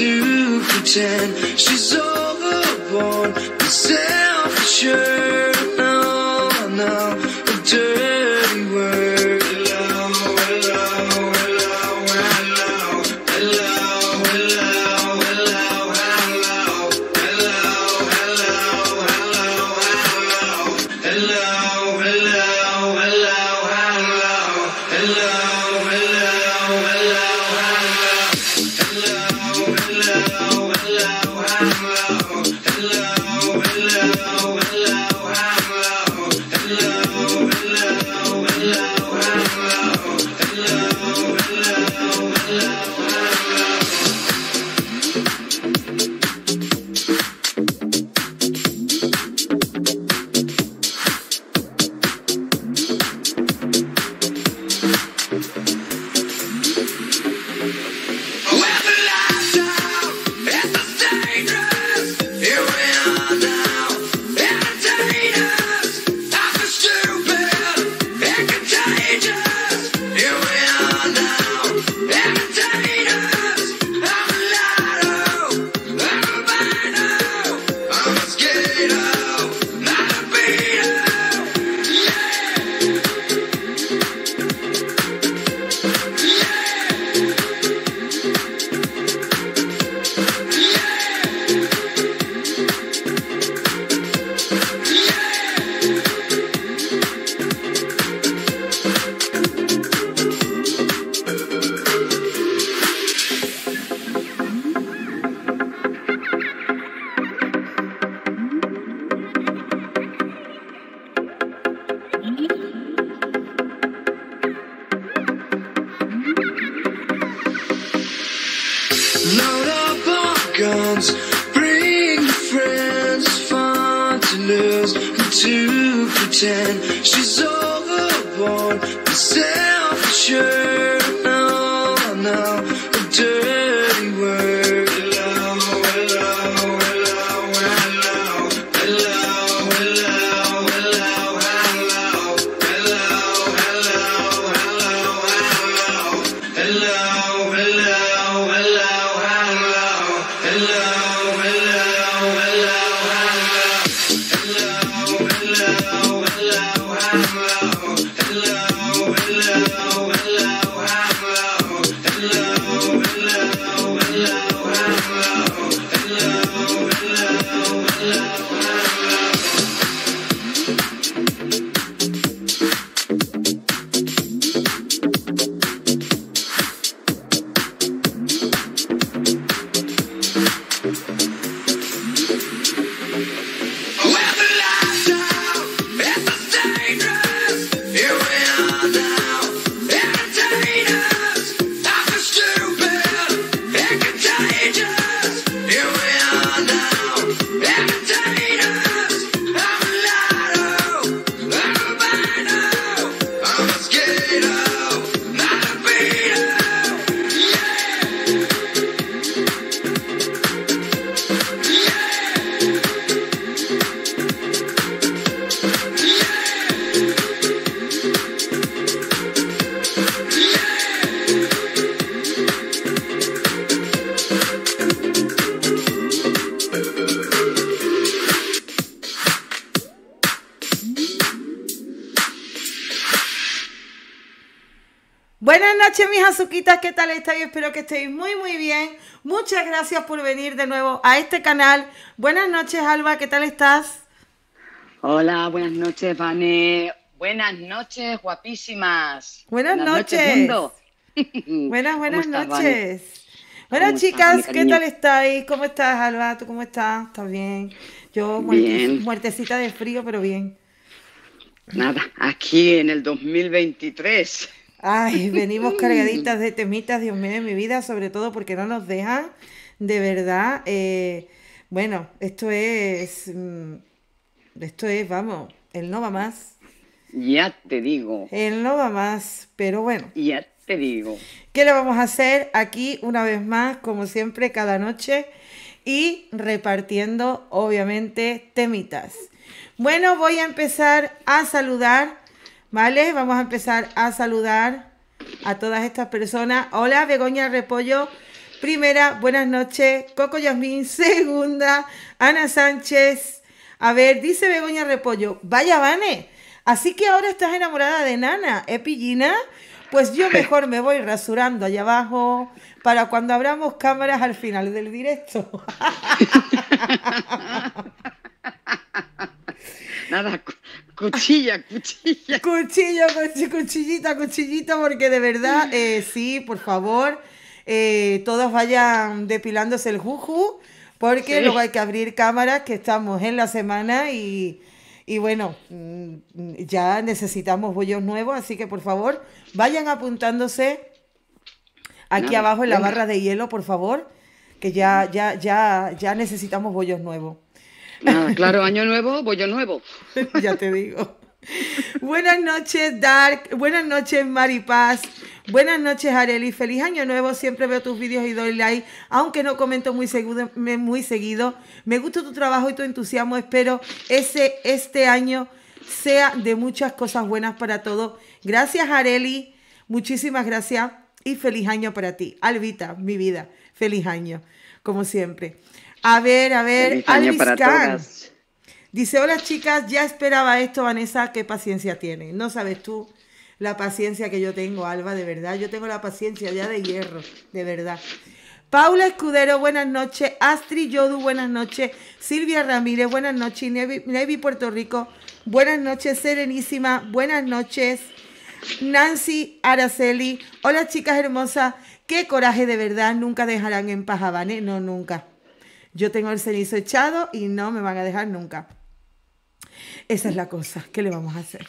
to pretend she's overborn with self-assurance. y Espero que estéis muy, muy bien. Muchas gracias por venir de nuevo a este canal. Buenas noches, Alba, ¿qué tal estás? Hola, buenas noches, Vane. Buenas noches, guapísimas. Buenas, noches. Buenas, buenas noches. Buenas chicas, ¿qué tal estáis? ¿Cómo estás, Alba? ¿Tú cómo estás? ¿Estás bien? Yo, bien. muertecita de frío, pero bien. Nada, aquí en el 2023. Ay, venimos cargaditas de temitas, Dios mío, en mi vida, sobre todo porque no nos dejan, de verdad. Eh, bueno, esto es. Mm, esto es, vamos, el no va más. Ya te digo. El no va más, pero bueno. Ya te digo. ¿Qué le vamos a hacer aquí una vez más, como siempre, cada noche? Y repartiendo, obviamente, temitas. Bueno, voy a empezar a saludar ¿Vale? Vamos a empezar a saludar a todas estas personas. Hola, Begoña Repollo. Primera, buenas noches. Coco Yasmín, segunda. Ana Sánchez. A ver, dice Begoña Repollo. Vaya, Vane. Así que ahora estás enamorada de Nana, ¿eh, Pillina? Pues yo mejor me voy rasurando allá abajo para cuando abramos cámaras al final del directo. Nada, Cuchilla, cuchilla. cuchilla, cuchillita, cuchillita, porque de verdad, eh, sí, por favor, eh, todos vayan depilándose el juju, porque luego hay que abrir cámaras, que estamos en la semana y, bueno, mm, ya necesitamos bollos nuevos, así que por favor, vayan apuntándose aquí abajo en la barra de hielo, por favor, que ya, ya, ya, ya necesitamos bollos nuevos. claro, año nuevo, bollo nuevo. ya te digo. Buenas noches, Dark. Buenas noches, Maripaz. Buenas noches, Areli. Feliz año nuevo. Siempre veo tus vídeos y doy like, aunque no comento muy seguido, muy seguido. Me gusta tu trabajo y tu entusiasmo. Espero ese este año sea de muchas cosas buenas para todos. Gracias, Areli. Muchísimas gracias y feliz año para ti. Albita, mi vida. Feliz año, como siempre. A ver, a ver, Alvis Dice, hola chicas, ya esperaba esto, Vanessa, qué paciencia tiene. No sabes tú la paciencia que yo tengo, Alba, de verdad. Yo tengo la paciencia ya de hierro, de verdad. Paula Escudero, buenas noches. Astri Yodu, buenas noches. Silvia Ramírez, buenas noches. Nevi, Puerto Rico, buenas noches. Serenísima, buenas noches. Nancy Araceli, hola chicas hermosas. Qué coraje de verdad, nunca dejarán en paz No, nunca. Yo tengo el cenizo echado y no me van a dejar nunca. Esa es la cosa, ¿qué le vamos a hacer?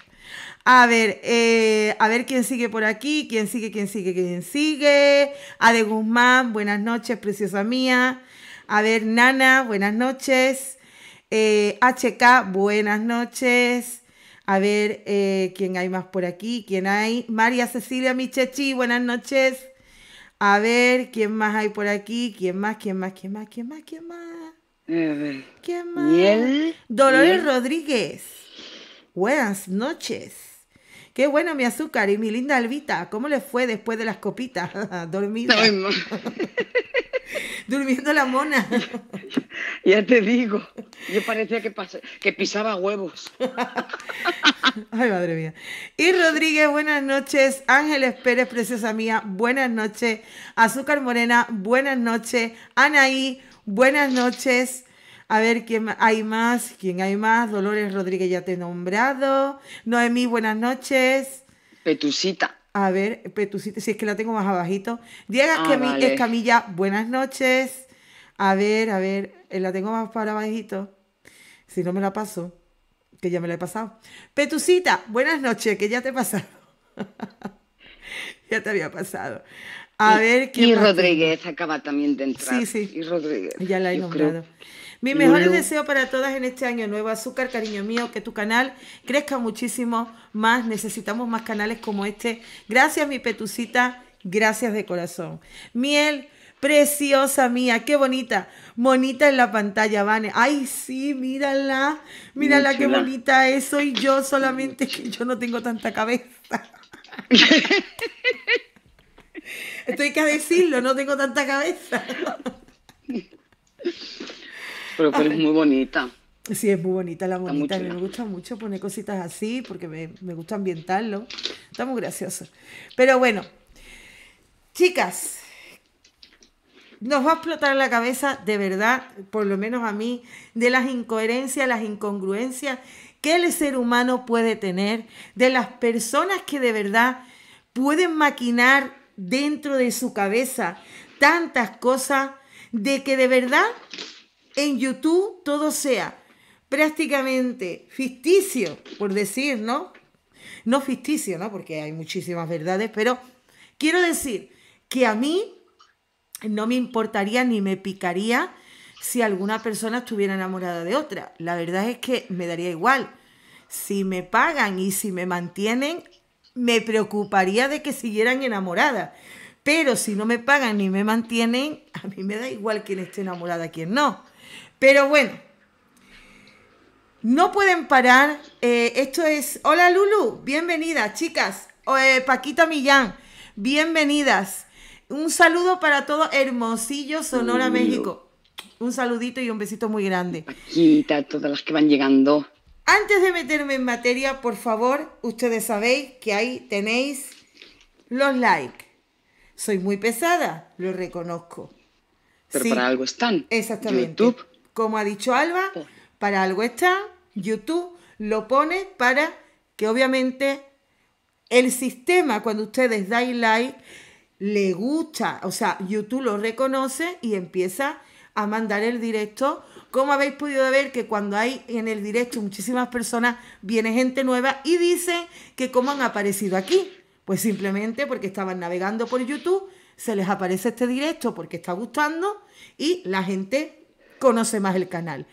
A ver, eh, a ver quién sigue por aquí, quién sigue, quién sigue, quién sigue. de Guzmán, buenas noches, preciosa mía. A ver, Nana, buenas noches. HK, eh, buenas noches. A ver, eh, ¿quién hay más por aquí? ¿Quién hay? María Cecilia Michechi, buenas noches. A ver, ¿quién más hay por aquí? ¿Quién más? ¿Quién más? ¿Quién más? ¿Quién más? ¿Quién más? ¿Quién más? Dolores Rodríguez. Buenas noches. Qué bueno mi azúcar y mi linda Albita. ¿Cómo les fue después de las copitas? ¿Dormido? Durmiendo la mona. ya te digo. Yo parecía que pisaba huevos. Ay, madre mía. Y Rodríguez, buenas noches. Ángeles Pérez, preciosa mía, buenas noches. Azúcar Morena, buenas noches. Anaí, buenas noches. A ver quién hay más, quién hay más. Dolores Rodríguez ya te he nombrado. Noemí, buenas noches. Petucita A ver, Petucita, si es que la tengo más abajito. Diego que ah, Escamilla, buenas noches. A ver, a ver, eh, la tengo más para abajito. Si no me la paso, que ya me la he pasado. Petucita buenas noches, que ya te he pasado. ya te había pasado. A ver, ¿quién y Rodríguez acaba también de entrar. Sí, sí. Y Rodríguez. Ya la he nombrado. Mi mejor deseo para todas en este año nuevo. Azúcar, cariño mío, que tu canal crezca muchísimo más. Necesitamos más canales como este. Gracias, mi petucita. Gracias de corazón. Miel. Preciosa mía, qué bonita. Bonita en la pantalla, Vane. Ay, sí, mírala. Mírala qué bonita es. Soy yo solamente que yo no tengo tanta cabeza. Estoy que decirlo, no tengo tanta cabeza. Pero, es muy bonita. Sí, es muy bonita la bonita. Me gusta mucho poner cositas así porque me, me gusta ambientarlo. Está muy gracioso. Pero bueno, chicas, nos va a explotar la cabeza de verdad, por lo menos a mí, de las incoherencias, las incongruencias que el ser humano puede tener, de las personas que de verdad pueden maquinar dentro de su cabeza tantas cosas, de que de verdad en YouTube todo sea prácticamente ficticio, por decir, ¿no? No ficticio, ¿no? Porque hay muchísimas verdades, pero quiero decir que a mí no me importaría ni me picaría si alguna persona estuviera enamorada de otra. La verdad es que me daría igual. Si me pagan y si me mantienen, me preocuparía de que siguieran enamoradas. Pero si no me pagan ni me mantienen, a mí me da igual quién esté enamorada, quién no. Pero bueno, no pueden parar. Eh, esto es. Hola Lulu, bienvenidas, chicas. Eh, Paquita Millán, bienvenidas. Un saludo para todo Hermosillo, Sonora, México. Un saludito y un besito muy grande. Paquita, todas las que van llegando. Antes de meterme en materia, por favor, ustedes sabéis que ahí tenéis los likes. Soy muy pesada, lo reconozco. Pero para algo están. Exactamente. YouTube como ha dicho Alba, para algo está, YouTube lo pone para que obviamente el sistema, cuando ustedes dais like, le gusta, o sea, YouTube lo reconoce y empieza a mandar el directo. Como habéis podido ver que cuando hay en el directo muchísimas personas, viene gente nueva y dice que cómo han aparecido aquí. Pues simplemente porque estaban navegando por YouTube, se les aparece este directo porque está gustando y la gente conoce más el canal.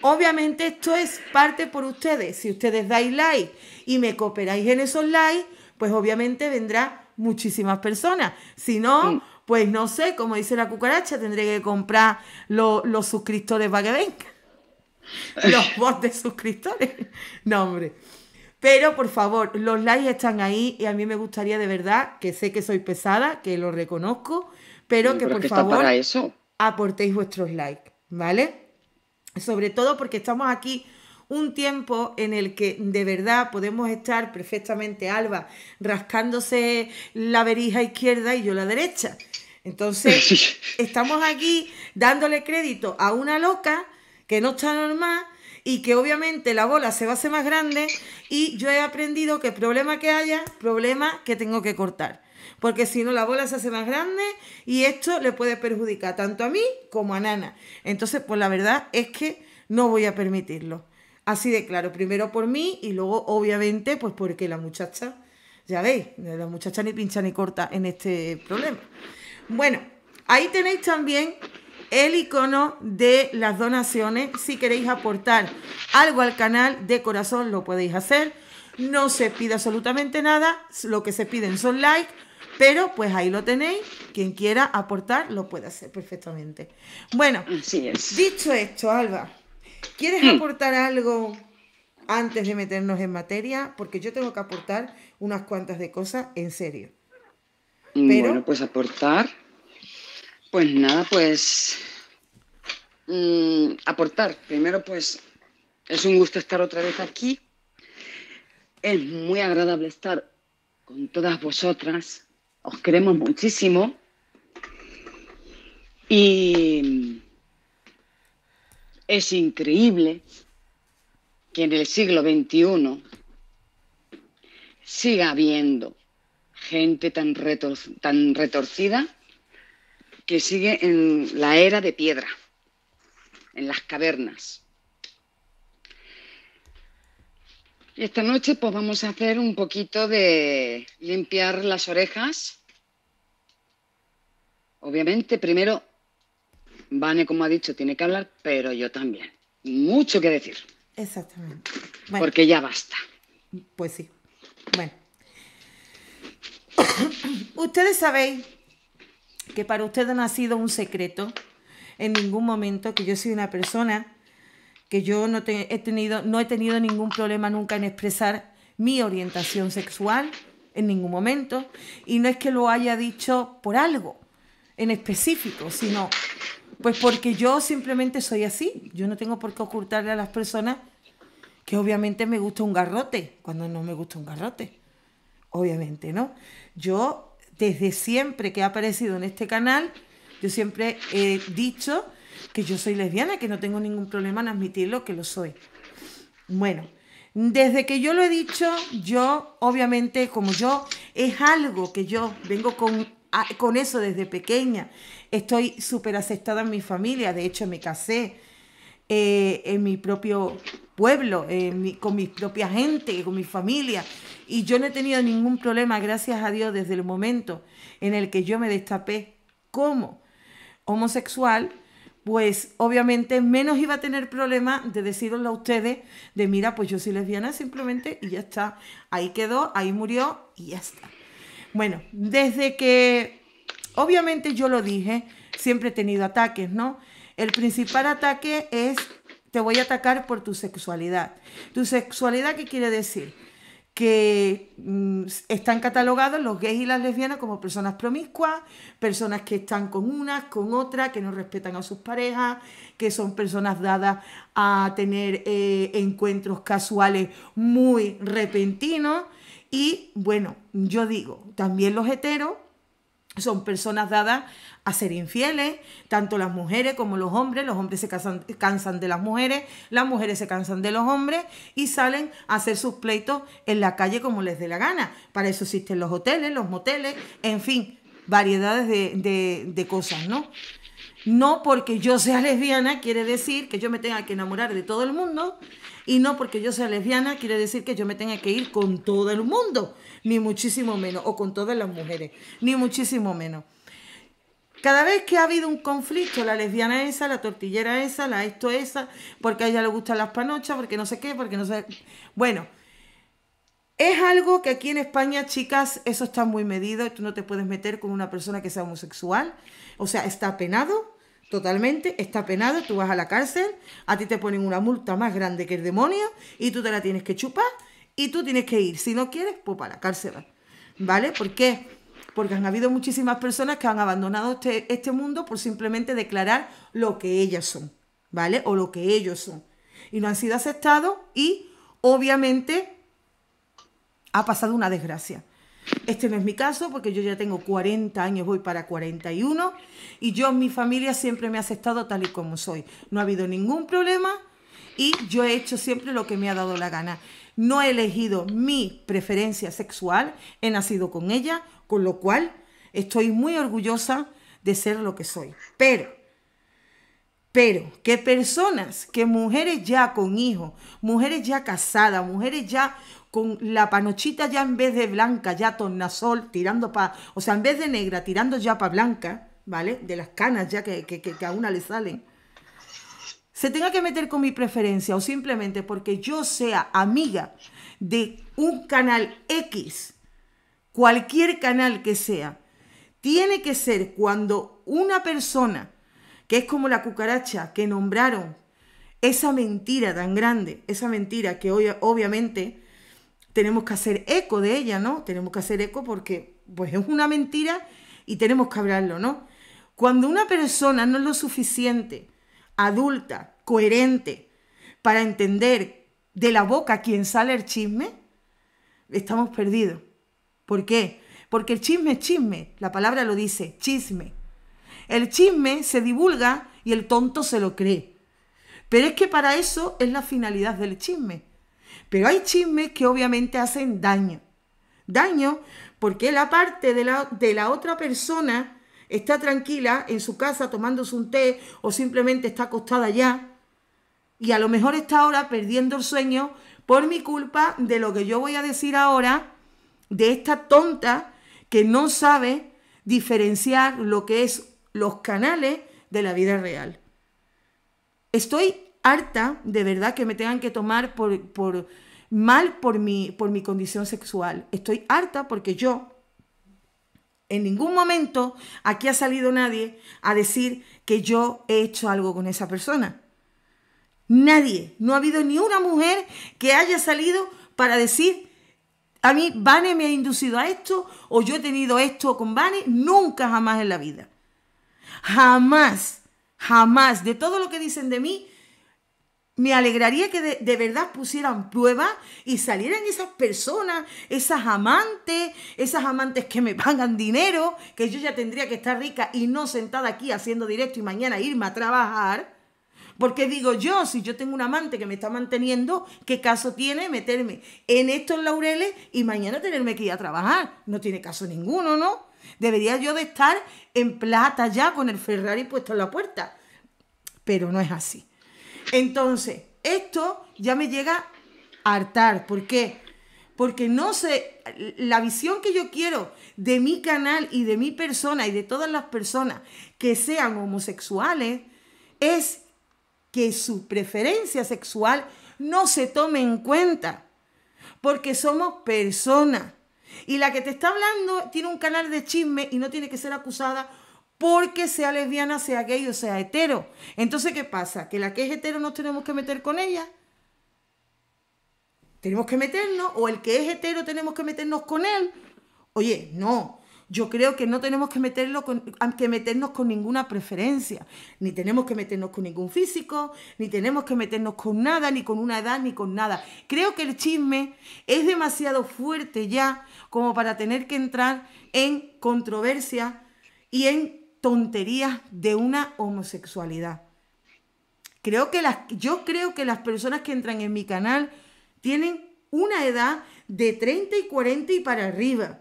Obviamente esto es parte por ustedes. Si ustedes dais like y me cooperáis en esos likes, pues obviamente vendrá muchísimas personas. Si no, pues no sé, como dice la cucaracha, tendré que comprar los suscriptores para que vengan. Los bots de suscriptores. No, hombre. Pero por favor, los likes están ahí y a mí me gustaría de verdad, que sé que soy pesada, que lo reconozco, pero que por favor aportéis vuestros likes. ¿vale? Sobre todo porque estamos aquí un tiempo en el que de verdad podemos estar perfectamente Alba rascándose la verija izquierda y yo la derecha. Entonces, estamos aquí dándole crédito a una loca que no está normal y que obviamente la bola se va a hacer más grande y yo he aprendido que problema que haya, problema que tengo que cortar porque si no la bola se hace más grande y esto le puede perjudicar tanto a mí como a Nana. Entonces, pues la verdad es que no voy a permitirlo. Así de claro, primero por mí y luego obviamente pues porque la muchacha, ya veis, la muchacha ni pincha ni corta en este problema. Bueno, ahí tenéis también el icono de las donaciones. Si queréis aportar algo al canal de corazón lo podéis hacer. No se pide absolutamente nada, lo que se piden son likes pero pues ahí lo tenéis, quien quiera aportar lo puede hacer perfectamente. Bueno, dicho esto, Alba, ¿quieres mm. aportar algo antes de meternos en materia? Porque yo tengo que aportar unas cuantas de cosas en serio. Bueno, pues aportar. Pues nada, pues mm, aportar. Primero, pues es un gusto estar otra vez aquí. Es muy agradable estar con todas vosotras os queremos muchísimo. Y es increíble que en el siglo XXI siga habiendo gente tan, tan retorcida que sigue en la era de piedra, en las cavernas. Esta noche pues vamos a hacer un poquito de limpiar las orejas. Obviamente, primero, Vane, como ha dicho, tiene que hablar, pero yo también. Mucho que decir. Exactamente. Porque ya basta. Pues sí. Bueno. Ustedes sabéis que para ustedes no ha sido un secreto en ningún momento que yo soy una persona que yo no, he tenido, no he tenido ningún problema nunca en expresar mi orientación sexual en ningún momento, y no es que lo haya dicho por algo en específico, sino pues porque yo simplemente soy así, yo no tengo por qué ocultarle a las personas que obviamente me gusta un garrote, cuando no me gusta un garrote, obviamente, ¿no? Yo desde siempre que he aparecido en este canal, yo siempre he dicho que yo soy lesbiana, que no tengo ningún problema en admitirlo, que lo soy. Bueno, desde que yo lo he dicho, yo obviamente como yo es algo que yo vengo con, con eso desde pequeña, estoy súper aceptada en mi familia, de hecho me casé eh, en mi propio pueblo, con mi propia gente, con mi familia. Y yo no he tenido ningún problema, gracias a Dios, desde el momento en el que yo me destapé como homosexual, pues obviamente menos iba a tener problema de decirlo a ustedes, de mira, pues yo soy lesbiana simplemente y ya está. Ahí quedó, ahí murió y ya está. Bueno, desde que, obviamente yo lo dije, siempre he tenido ataques, ¿no? El principal ataque es, te voy a atacar por tu sexualidad. ¿Tu sexualidad qué quiere decir? que mm, están catalogados los gays y las lesbianas como personas promiscuas, personas que están con unas, con otra, que no respetan a sus parejas, que son personas dadas a tener eh, encuentros casuales muy repentinos. Y bueno, yo digo, también los heteros son personas dadas a ser infieles, tanto las mujeres como los hombres, los hombres se cansan de las mujeres, las mujeres se cansan de los hombres y salen a hacer sus pleitos en la calle como les dé la gana. Para eso existen los hoteles, los moteles, en fin, variedades de, de, de cosas, ¿no? No porque yo sea lesbiana quiere decir que yo me tenga que enamorar de todo el mundo. Y no porque yo sea lesbiana quiere decir que yo me tenga que ir con todo el mundo. Ni muchísimo menos. O con todas las mujeres. Ni muchísimo menos. Cada vez que ha habido un conflicto, la lesbiana esa, la tortillera esa, la esto esa, porque a ella le gustan las panochas, porque no sé qué, porque no sé... Bueno, es algo que aquí en España, chicas, eso está muy medido. Tú no te puedes meter con una persona que sea homosexual. O sea, está penado, totalmente, está penado. Tú vas a la cárcel, a ti te ponen una multa más grande que el demonio y tú te la tienes que chupar y tú tienes que ir. Si no quieres, pues para la cárcel. ¿Vale? ¿Por qué? porque han habido muchísimas personas que han abandonado este, este, mundo por simplemente declarar lo que ellas son, ¿vale? O lo que ellos son. Y no han sido aceptados y obviamente ha pasado una desgracia. Este no es mi caso porque yo ya tengo 40 años, voy para 41 y yo en mi familia siempre me ha aceptado tal y como soy. No ha habido ningún problema y yo he hecho siempre lo que me ha dado la gana. No he elegido mi preferencia sexual, he nacido con ella, con lo cual, estoy muy orgullosa de ser lo que soy. Pero, pero, que personas, que mujeres ya con hijos, mujeres ya casadas, mujeres ya con la panochita ya en vez de blanca, ya tornasol, tirando para, o sea, en vez de negra, tirando ya para blanca, ¿vale? De las canas ya que, que, que a una le salen se tenga que meter con mi preferencia o simplemente porque yo sea amiga de un canal X cualquier canal que sea, tiene que ser cuando una persona, que es como la cucaracha que nombraron, esa mentira tan grande, esa mentira que hoy obviamente tenemos que hacer eco de ella, ¿no? Tenemos que hacer eco porque pues es una mentira y tenemos que hablarlo, ¿no? Cuando una persona no es lo suficiente adulta, coherente, para entender de la boca a quien sale el chisme, estamos perdidos. ¿Por qué? Porque el chisme es chisme, la palabra lo dice, chisme. El chisme se divulga y el tonto se lo cree. Pero es que para eso es la finalidad del chisme. Pero hay chismes que obviamente hacen daño. Daño porque la parte de la, de la otra persona está tranquila en su casa tomándose un té o simplemente está acostada ya y a lo mejor está ahora perdiendo el sueño por mi culpa de lo que yo voy a decir ahora de esta tonta que no sabe diferenciar lo que es los canales de la vida real. Estoy harta de verdad que me tengan que tomar por, por mal por mi, por mi condición sexual. Estoy harta porque yo en ningún momento aquí ha salido nadie a decir que yo he hecho algo con esa persona. Nadie. No ha habido ni una mujer que haya salido para decir a mí, Vane me ha inducido a esto, o yo he tenido esto con Vane, nunca jamás en la vida. Jamás, jamás. De todo lo que dicen de mí, me alegraría que de, verdad pusieran prueba y salieran esas personas, esas amantes, esas amantes que me pagan dinero, que yo ya tendría que estar rica y no sentada aquí haciendo directo y mañana irme a trabajar. Porque digo yo, si yo tengo un amante que me está manteniendo, ¿qué caso tiene meterme en estos laureles y mañana tenerme que ir a trabajar? No tiene caso ninguno, ¿no? Debería yo de estar en plata ya con el Ferrari puesto en la puerta. Pero no es así. Entonces, esto ya me llega a hartar. ¿Por qué? Porque no sé, la visión que yo quiero de mi canal y de mi persona y de todas las personas que sean homosexuales es que su preferencia sexual no se tome en cuenta, porque somos personas. Y la que te está hablando tiene un canal de chisme y no tiene que ser acusada porque sea lesbiana, sea gay o sea hetero. Entonces, ¿qué pasa? Que la que es hetero nos tenemos que meter con ella. Tenemos que meternos, o el que es hetero tenemos que meternos con él. Oye, no, yo creo que no tenemos que, con, meternos con ninguna preferencia, ni tenemos que meternos con ningún físico, ni tenemos que meternos con nada, ni con una edad, ni con nada. Creo que el chisme es demasiado fuerte ya como para tener que entrar en controversia y en tonterías de una homosexualidad. Creo que las, yo creo que las personas que entran en mi canal tienen una edad de 30 y 40 y para arriba.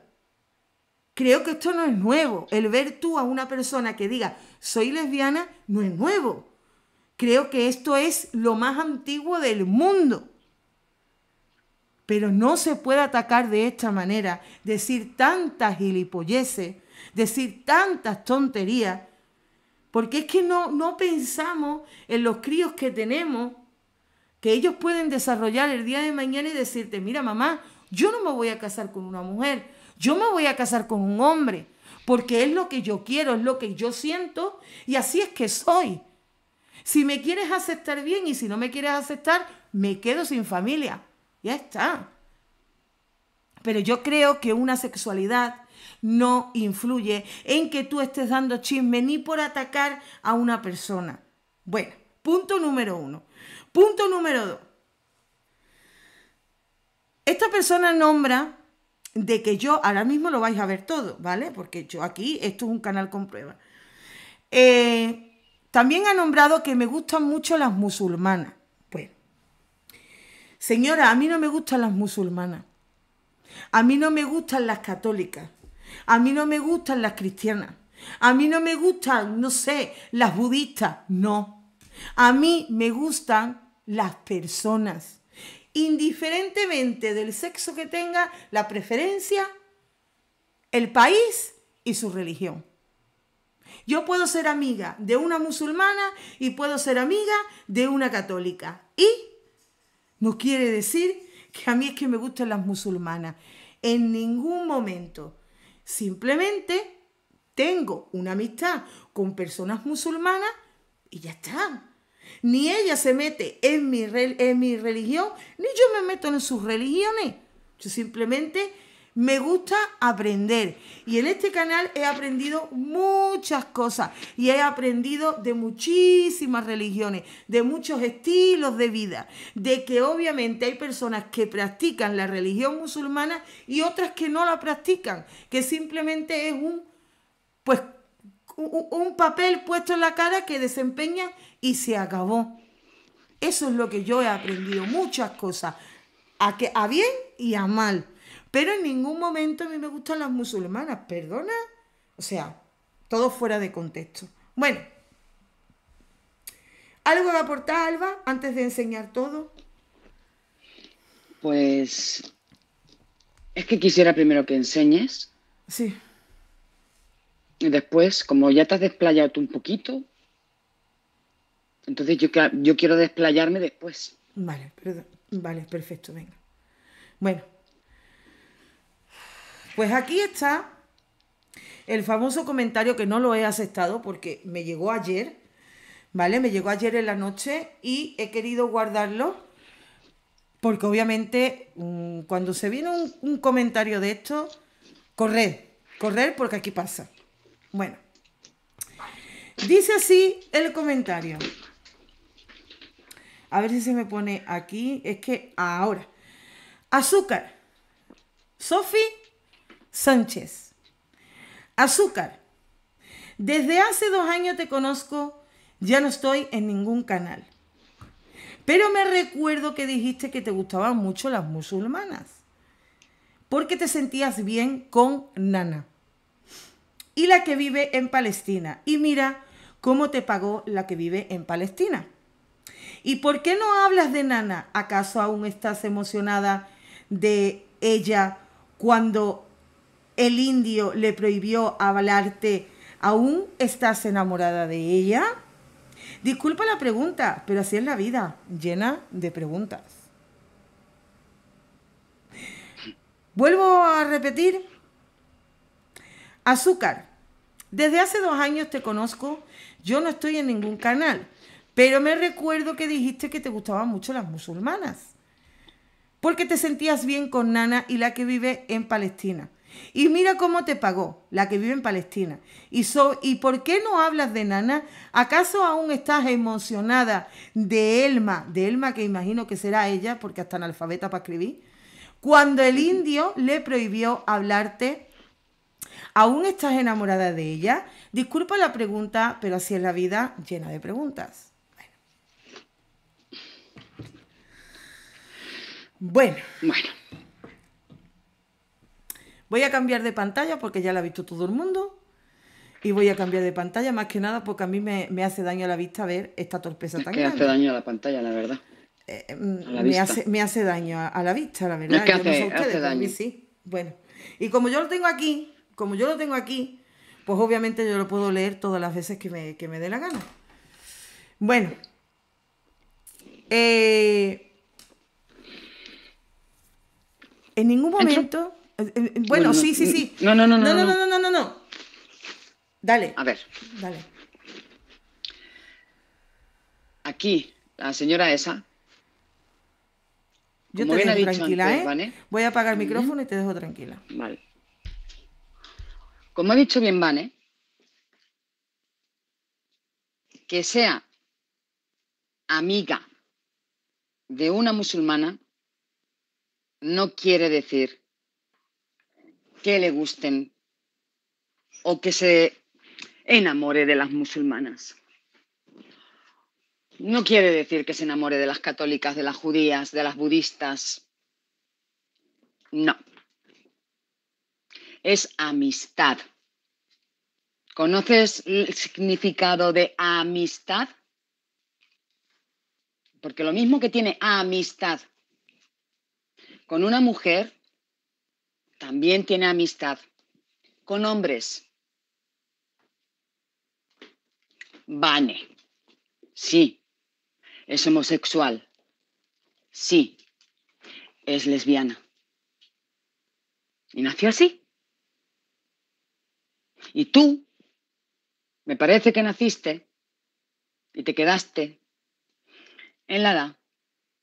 Creo que esto no es nuevo. El ver tú a una persona que diga, soy lesbiana, no es nuevo. Creo que esto es lo más antiguo del mundo. Pero no se puede atacar de esta manera, decir tantas gilipolleces, decir tantas tonterías, porque es que no, no pensamos en los críos que tenemos, que ellos pueden desarrollar el día de mañana y decirte, mira mamá, yo no me voy a casar con una mujer, yo me voy a casar con un hombre porque es lo que yo quiero, es lo que yo siento y así es que soy. Si me quieres aceptar bien y si no me quieres aceptar, me quedo sin familia. Ya está. Pero yo creo que una sexualidad no influye en que tú estés dando chisme ni por atacar a una persona. Bueno, punto número uno. Punto número dos. Esta persona nombra de que yo ahora mismo lo vais a ver todo, ¿vale? Porque yo aquí, esto es un canal con pruebas. Eh, también ha nombrado que me gustan mucho las musulmanas. pues señora, a mí no me gustan las musulmanas. A mí no me gustan las católicas. A mí no me gustan las cristianas. A mí no me gustan, no sé, las budistas. No. A mí me gustan las personas indiferentemente del sexo que tenga, la preferencia, el país y su religión. Yo puedo ser amiga de una musulmana y puedo ser amiga de una católica. Y no quiere decir que a mí es que me gustan las musulmanas. En ningún momento. Simplemente tengo una amistad con personas musulmanas y ya está. Ni ella se mete en mi, en mi religión, ni yo me meto en sus religiones. Yo simplemente me gusta aprender. Y en este canal he aprendido muchas cosas. Y he aprendido de muchísimas religiones, de muchos estilos de vida. De que obviamente hay personas que practican la religión musulmana y otras que no la practican. Que simplemente es un, pues un, papel puesto en la cara que desempeña y se acabó. Eso es lo que yo he aprendido, muchas cosas, a, que, a bien y a mal. Pero en ningún momento a mí me gustan las musulmanas, perdona. O sea, todo fuera de contexto. Bueno, ¿algo a aportar, Alba, antes de enseñar todo? Pues es que quisiera primero que enseñes. Sí después, como ya te has desplayado tú un poquito, entonces yo, yo quiero desplayarme después. Vale, perfecto, venga. Bueno. Pues aquí está el famoso comentario que no lo he aceptado porque me llegó ayer, ¿vale? Me llegó ayer en la noche y he querido guardarlo porque obviamente mm, cuando se viene un, un comentario de esto, correr, correr porque aquí pasa. Bueno, dice así el comentario. A ver si se me pone aquí. Es que ahora. Azúcar. Sofi Sánchez. Azúcar. Desde hace dos años te conozco. Ya no estoy en ningún canal. Pero me recuerdo que dijiste que te gustaban mucho las musulmanas. Porque te sentías bien con Nana y la que vive en Palestina. Y mira cómo te pagó la que vive en Palestina. ¿Y por qué no hablas de Nana? ¿Acaso aún estás emocionada de ella cuando el indio le prohibió hablarte? ¿Aún estás enamorada de ella? Disculpa la pregunta, pero así es la vida, llena de preguntas. Vuelvo a repetir. Azúcar, desde hace dos años te conozco, yo no estoy en ningún canal, pero me recuerdo que dijiste que te gustaban mucho las musulmanas, porque te sentías bien con Nana y la que vive en Palestina. Y mira cómo te pagó la que vive en Palestina. ¿Y, ¿Y por qué no hablas de Nana? ¿Acaso aún estás emocionada de Elma? De Elma que imagino que será ella, porque hasta analfabeta para escribir. Cuando el indio le prohibió hablarte ¿Aún estás enamorada de ella? Disculpa la pregunta, pero así es la vida llena de preguntas. Bueno. Bueno. Voy a cambiar de pantalla porque ya la ha visto todo el mundo. Y voy a cambiar de pantalla más que nada porque a mí me, hace daño a la vista ver esta torpeza tan que Me hace daño a la pantalla, la verdad. Eh, eh, me, hace, daño a, la vista, la verdad. Es daño. Sí. Bueno, y como yo lo tengo aquí, como yo lo tengo aquí, pues obviamente yo lo puedo leer todas las veces que me, que me dé la gana. Bueno, eh, en ningún momento... Eh, eh, bueno, sí, sí, sí. No, no, no, no. No, no, no, no, no, Dale. A ver. Dale. Aquí, la señora esa. Yo te dejo tranquila, ¿eh? Voy a apagar el micrófono y te dejo tranquila. Vale como ha dicho bien Vane, que sea amiga de una musulmana no quiere decir que le gusten o que se enamore de las musulmanas. No quiere decir que se enamore de las católicas, de las judías, de las budistas. No es amistad. ¿Conoces el significado de amistad? Porque lo mismo que tiene amistad con una mujer, también tiene amistad con hombres. Vane, sí, es homosexual, sí, es lesbiana. Y nació así. Y tú, me parece que naciste y te quedaste en la edad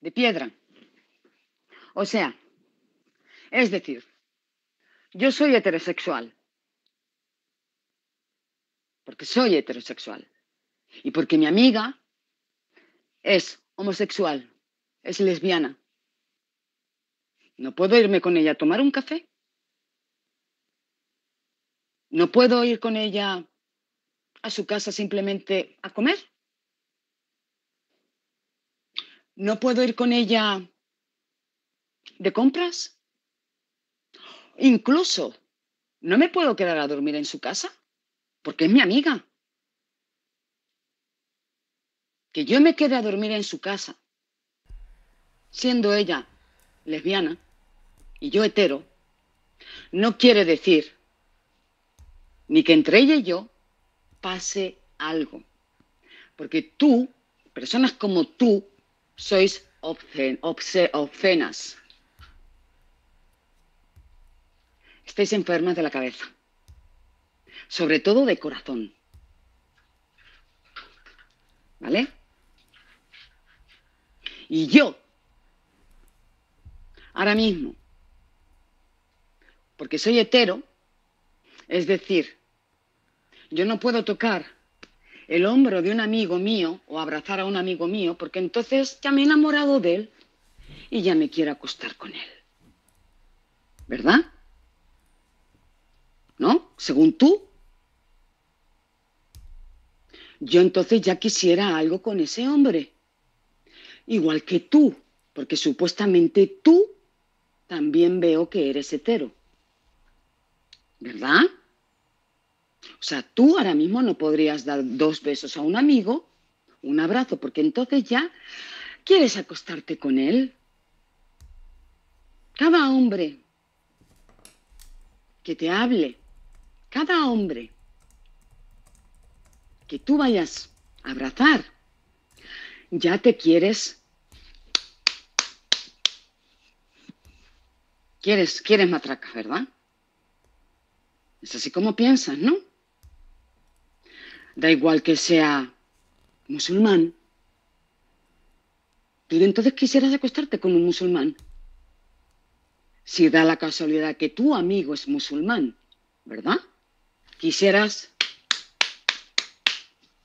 de piedra. O sea, es decir, yo soy heterosexual, porque soy heterosexual y porque mi amiga es homosexual, es lesbiana. ¿No puedo irme con ella a tomar un café? ¿No puedo ir con ella a su casa simplemente a comer? ¿No puedo ir con ella de compras? Incluso, ¿no me puedo quedar a dormir en su casa? Porque es mi amiga. Que yo me quede a dormir en su casa, siendo ella lesbiana y yo hetero, no quiere decir ni que entre ella y yo pase algo. Porque tú, personas como tú, sois obscenas. Estáis enfermas de la cabeza. Sobre todo de corazón. ¿Vale? Y yo, ahora mismo, porque soy hetero, es decir, yo no puedo tocar el hombro de un amigo mío o abrazar a un amigo mío porque entonces ya me he enamorado de él y ya me quiero acostar con él. ¿Verdad? ¿No? Según tú. Yo entonces ya quisiera algo con ese hombre. Igual que tú, porque supuestamente tú también veo que eres hetero. ¿Verdad? O sea, tú ahora mismo no podrías dar dos besos a un amigo, un abrazo, porque entonces ya quieres acostarte con él. Cada hombre que te hable, cada hombre que tú vayas a abrazar, ya te quieres Quieres, quieres ¿verdad? Es así como piensas, ¿no? da igual que sea musulmán, ¿tú entonces quisieras acostarte con un musulmán? Si da la casualidad que tu amigo es musulmán, ¿verdad? Quisieras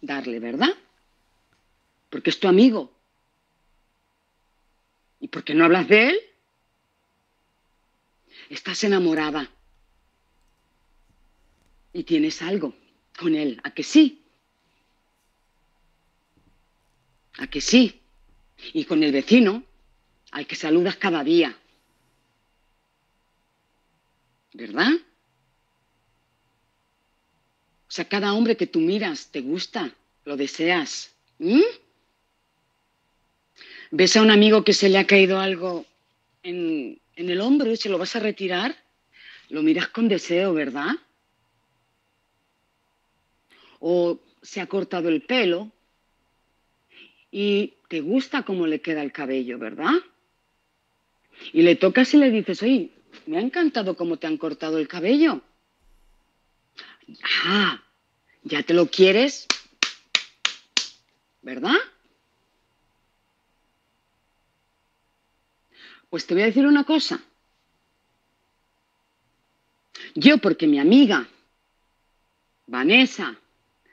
darle, ¿verdad? Porque es tu amigo. ¿Y por qué no hablas de él? Estás enamorada y tienes algo con él, ¿a que sí? ¿A que sí? Y con el vecino, al que saludas cada día. ¿Verdad? O sea, cada hombre que tú miras te gusta, lo deseas. ¿Mm? ¿Ves a un amigo que se le ha caído algo en, en el hombro y se lo vas a retirar? Lo miras con deseo, ¿verdad? O se ha cortado el pelo y te gusta cómo le queda el cabello, ¿verdad? Y le tocas y le dices, oye, me ha encantado cómo te han cortado el cabello. Ah, ya te lo quieres, ¿verdad? Pues te voy a decir una cosa. Yo, porque mi amiga, Vanessa,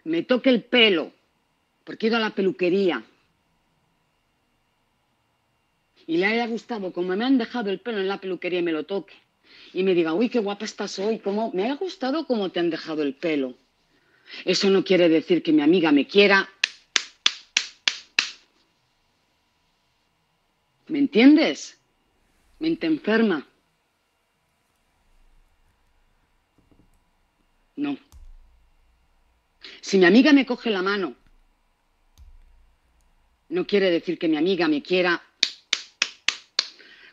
me toque el pelo, porque he ido a la peluquería, y le haya gustado como me han dejado el pelo en la peluquería y me lo toque y me diga, uy, qué guapa estás hoy, cómo me ha gustado como te han dejado el pelo. Eso no quiere decir que mi amiga me quiera. ¿Me entiendes? Mente enferma. No. Si mi amiga me coge la mano, no quiere decir que mi amiga me quiera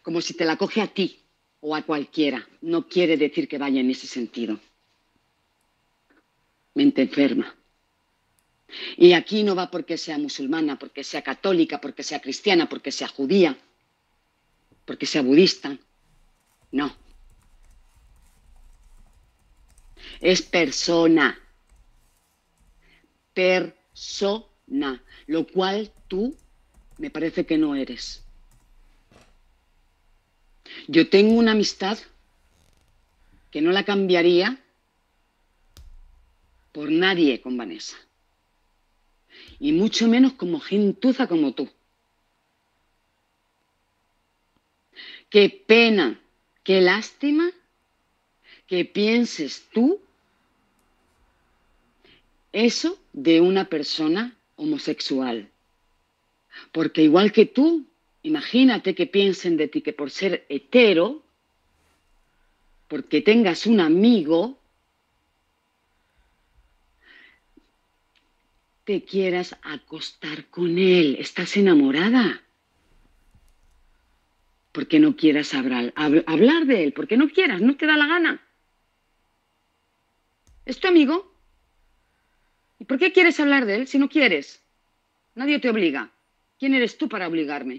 como si te la coge a ti o a cualquiera, no quiere decir que vaya en ese sentido. Mente enferma. Y aquí no va porque sea musulmana, porque sea católica, porque sea cristiana, porque sea judía, porque sea budista. No. Es persona. Persona. Lo cual tú me parece que no eres. Yo tengo una amistad que no la cambiaría por nadie con Vanessa. Y mucho menos como gentuza como tú. Qué pena, qué lástima que pienses tú eso de una persona homosexual. Porque igual que tú, Imagínate que piensen de ti que por ser hetero, porque tengas un amigo, te quieras acostar con él. Estás enamorada. Porque no quieras hablar, hablar de él, porque no quieras, no te da la gana. ¿Es tu amigo? ¿Y por qué quieres hablar de él si no quieres? Nadie te obliga. ¿Quién eres tú para obligarme?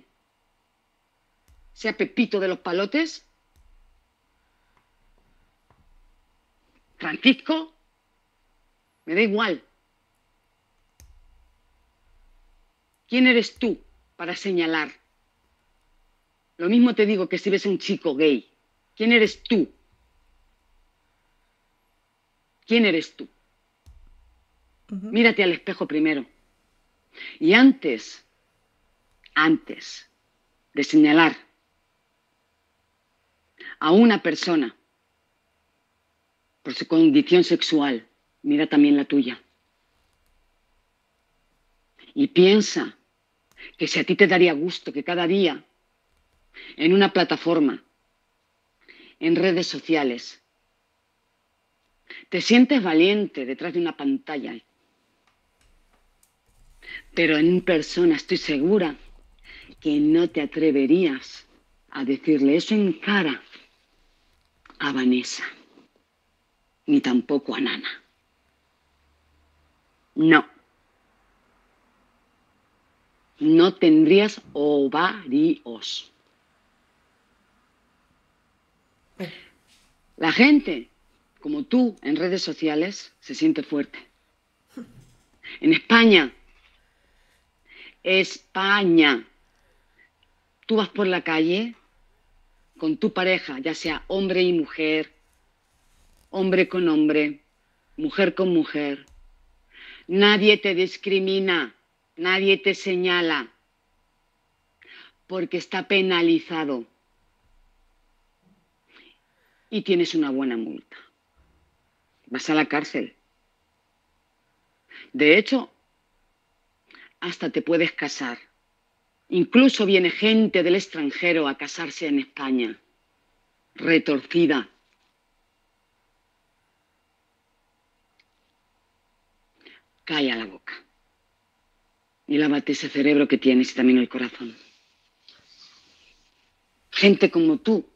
sea Pepito de los Palotes, Francisco, me da igual. ¿Quién eres tú para señalar? Lo mismo te digo que si ves un chico gay. ¿Quién eres tú? ¿Quién eres tú? Mírate al espejo primero. Y antes, antes de señalar a una persona por su condición sexual, mira también la tuya. Y piensa que si a ti te daría gusto que cada día en una plataforma, en redes sociales, te sientes valiente detrás de una pantalla, pero en persona estoy segura que no te atreverías a decirle eso en cara a Vanessa, ni tampoco a Nana. No. No tendrías ovarios. La gente, como tú, en redes sociales, se siente fuerte. En España, España, tú vas por la calle con tu pareja, ya sea hombre y mujer, hombre con hombre, mujer con mujer. Nadie te discrimina, nadie te señala, porque está penalizado y tienes una buena multa. Vas a la cárcel. De hecho, hasta te puedes casar. Incluso viene gente del extranjero a casarse en España, retorcida. Calla la boca y lávate ese cerebro que tienes y también el corazón. Gente como tú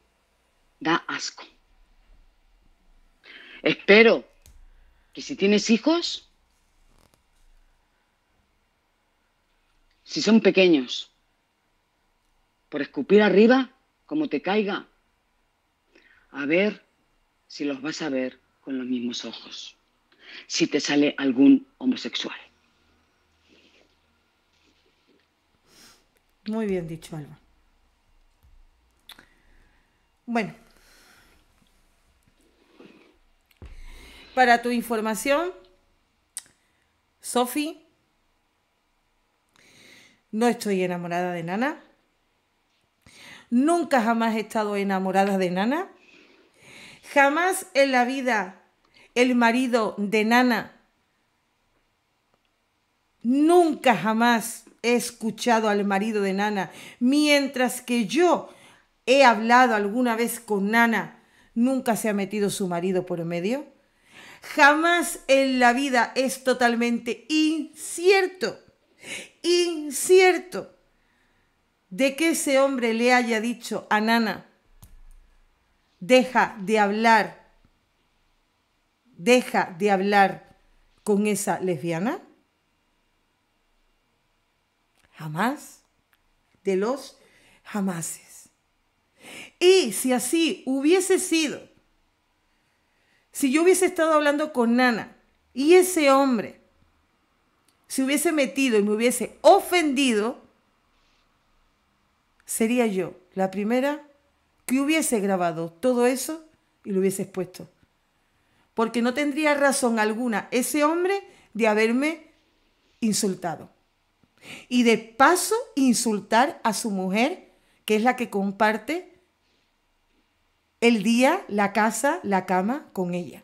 da asco. Espero que si tienes hijos, si son pequeños, por escupir arriba como te caiga. A ver si los vas a ver con los mismos ojos, si te sale algún homosexual. Muy bien dicho, Alba. Bueno, para tu información, Sofi, no estoy enamorada de Nana. Nunca jamás he estado enamorada de Nana. Jamás en la vida el marido de Nana. Nunca jamás he escuchado al marido de Nana. Mientras que yo he hablado alguna vez con Nana, nunca se ha metido su marido por medio. Jamás en la vida es totalmente incierto. Incierto de que ese hombre le haya dicho a Nana, deja de hablar, deja de hablar con esa lesbiana? Jamás, de los jamases. Y si así hubiese sido, si yo hubiese estado hablando con Nana y ese hombre se hubiese metido y me hubiese ofendido, sería yo la primera que hubiese grabado todo eso y lo hubiese expuesto. Porque no tendría razón alguna ese hombre de haberme insultado. Y de paso insultar a su mujer, que es la que comparte el día, la casa, la cama con ella.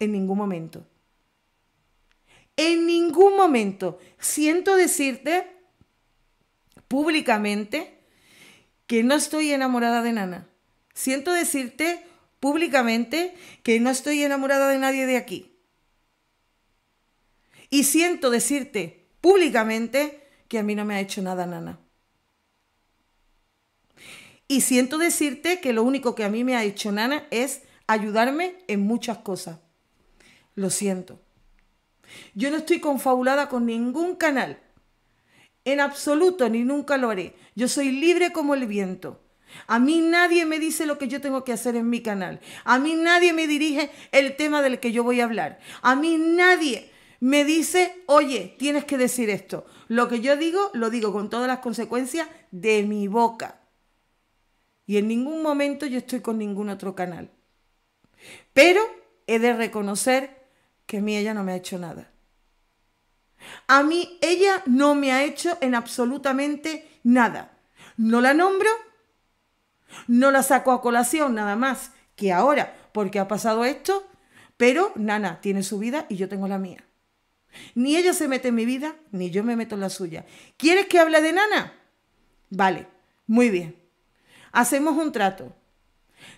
En ningún momento. En ningún momento. Siento decirte públicamente que no estoy enamorada de Nana. Siento decirte públicamente que no estoy enamorada de nadie de aquí. Y siento decirte públicamente que a mí no me ha hecho nada Nana. Y siento decirte que lo único que a mí me ha hecho Nana es ayudarme en muchas cosas. Lo siento. Yo no estoy confabulada con ningún canal en absoluto, ni nunca lo haré. Yo soy libre como el viento. A mí nadie me dice lo que yo tengo que hacer en mi canal. A mí nadie me dirige el tema del que yo voy a hablar. A mí nadie me dice, oye, tienes que decir esto. Lo que yo digo, lo digo con todas las consecuencias de mi boca. Y en ningún momento yo estoy con ningún otro canal. Pero he de reconocer que a mí ella no me ha hecho nada. A mí ella no me ha hecho en absolutamente nada. No la nombro, no la saco a colación nada más que ahora, porque ha pasado esto, pero Nana tiene su vida y yo tengo la mía. Ni ella se mete en mi vida, ni yo me meto en la suya. ¿Quieres que hable de Nana? Vale, muy bien. Hacemos un trato.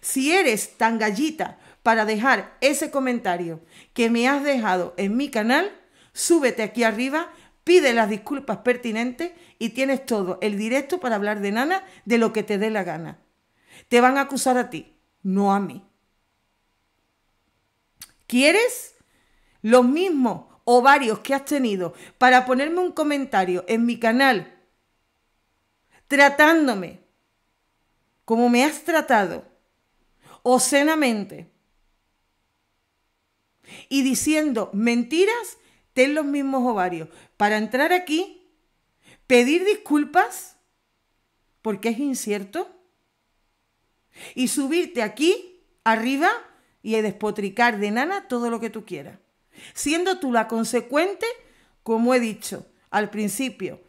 Si eres tan gallita para dejar ese comentario que me has dejado en mi canal, súbete aquí arriba, pide las disculpas pertinentes y tienes todo el directo para hablar de nana de lo que te dé la gana. Te van a acusar a ti, no a mí. ¿Quieres? Los mismos ovarios que has tenido para ponerme un comentario en mi canal tratándome como me has tratado obscenamente y diciendo mentiras Ten los mismos ovarios, para entrar aquí, pedir disculpas, porque es incierto, y subirte aquí, arriba, y despotricar de nana todo lo que tú quieras, siendo tú la consecuente, como he dicho al principio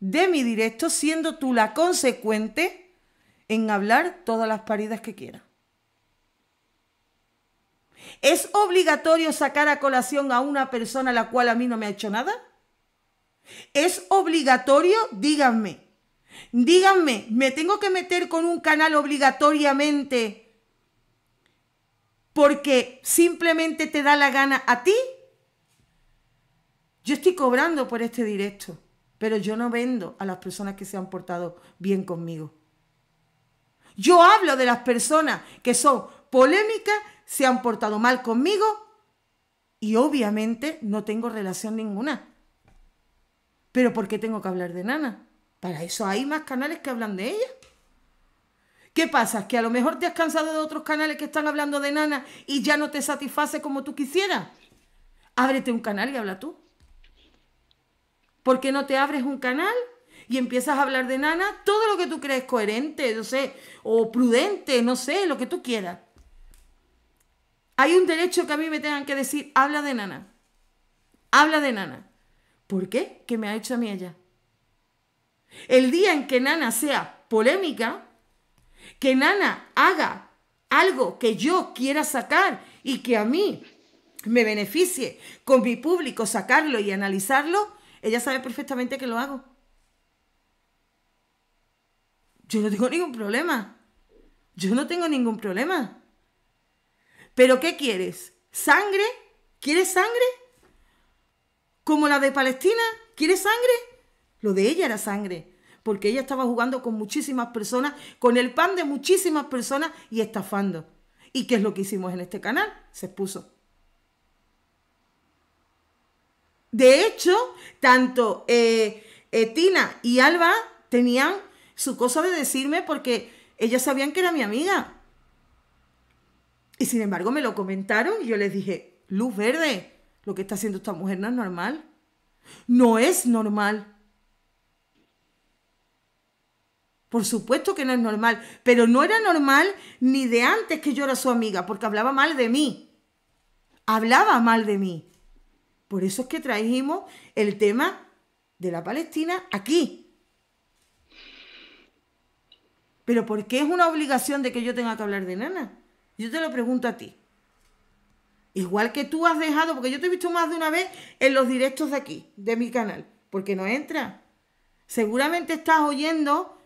de mi directo, siendo tú la consecuente en hablar todas las paridas que quieras. ¿Es obligatorio sacar a colación a una persona la cual a mí no me ha hecho nada? ¿Es obligatorio? Díganme. Díganme, ¿me tengo que meter con un canal obligatoriamente porque simplemente te da la gana a ti? Yo estoy cobrando por este directo, pero yo no vendo a las personas que se han portado bien conmigo. Yo hablo de las personas que son polémicas se han portado mal conmigo y obviamente no tengo relación ninguna. Pero ¿por qué tengo que hablar de Nana? Para eso hay más canales que hablan de ella. ¿Qué pasa? ¿Que a lo mejor te has cansado de otros canales que están hablando de Nana y ya no te satisface como tú quisieras? Ábrete un canal y habla tú. ¿Por qué no te abres un canal y empiezas a hablar de Nana todo lo que tú crees coherente, no sé, o prudente, no sé, lo que tú quieras? Hay un derecho que a mí me tengan que decir, habla de nana. Habla de nana. ¿Por qué? ¿Qué me ha hecho a mí ella? El día en que nana sea polémica, que nana haga algo que yo quiera sacar y que a mí me beneficie con mi público sacarlo y analizarlo, ella sabe perfectamente que lo hago. Yo no tengo ningún problema. Yo no tengo ningún problema. ¿Pero qué quieres? ¿Sangre? ¿Quieres sangre? ¿Como la de Palestina? ¿Quieres sangre? Lo de ella era sangre, porque ella estaba jugando con muchísimas personas, con el pan de muchísimas personas y estafando. ¿Y qué es lo que hicimos en este canal? Se expuso. De hecho, tanto eh, eh, Tina y Alba tenían su cosa de decirme porque ellas sabían que era mi amiga. Y sin embargo me lo comentaron y yo les dije, luz verde, lo que está haciendo esta mujer no es normal. No es normal. Por supuesto que no es normal, pero no era normal ni de antes que yo era su amiga, porque hablaba mal de mí. Hablaba mal de mí. Por eso es que trajimos el tema de la Palestina aquí. Pero ¿por qué es una obligación de que yo tenga que hablar de nana? Yo te lo pregunto a ti. Igual que tú has dejado, porque yo te he visto más de una vez en los directos de aquí, de mi canal, porque no entra. Seguramente estás oyendo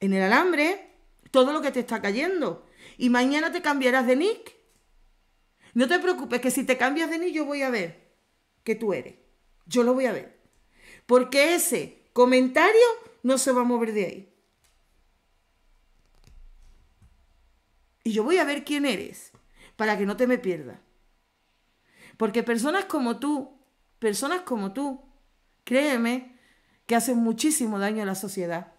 en el alambre todo lo que te está cayendo. Y mañana te cambiarás de nick. No te preocupes, que si te cambias de nick yo voy a ver que tú eres. Yo lo voy a ver. Porque ese comentario no se va a mover de ahí. Y yo voy a ver quién eres para que no te me pierdas. Porque personas como tú, personas como tú, créeme que hacen muchísimo daño a la sociedad.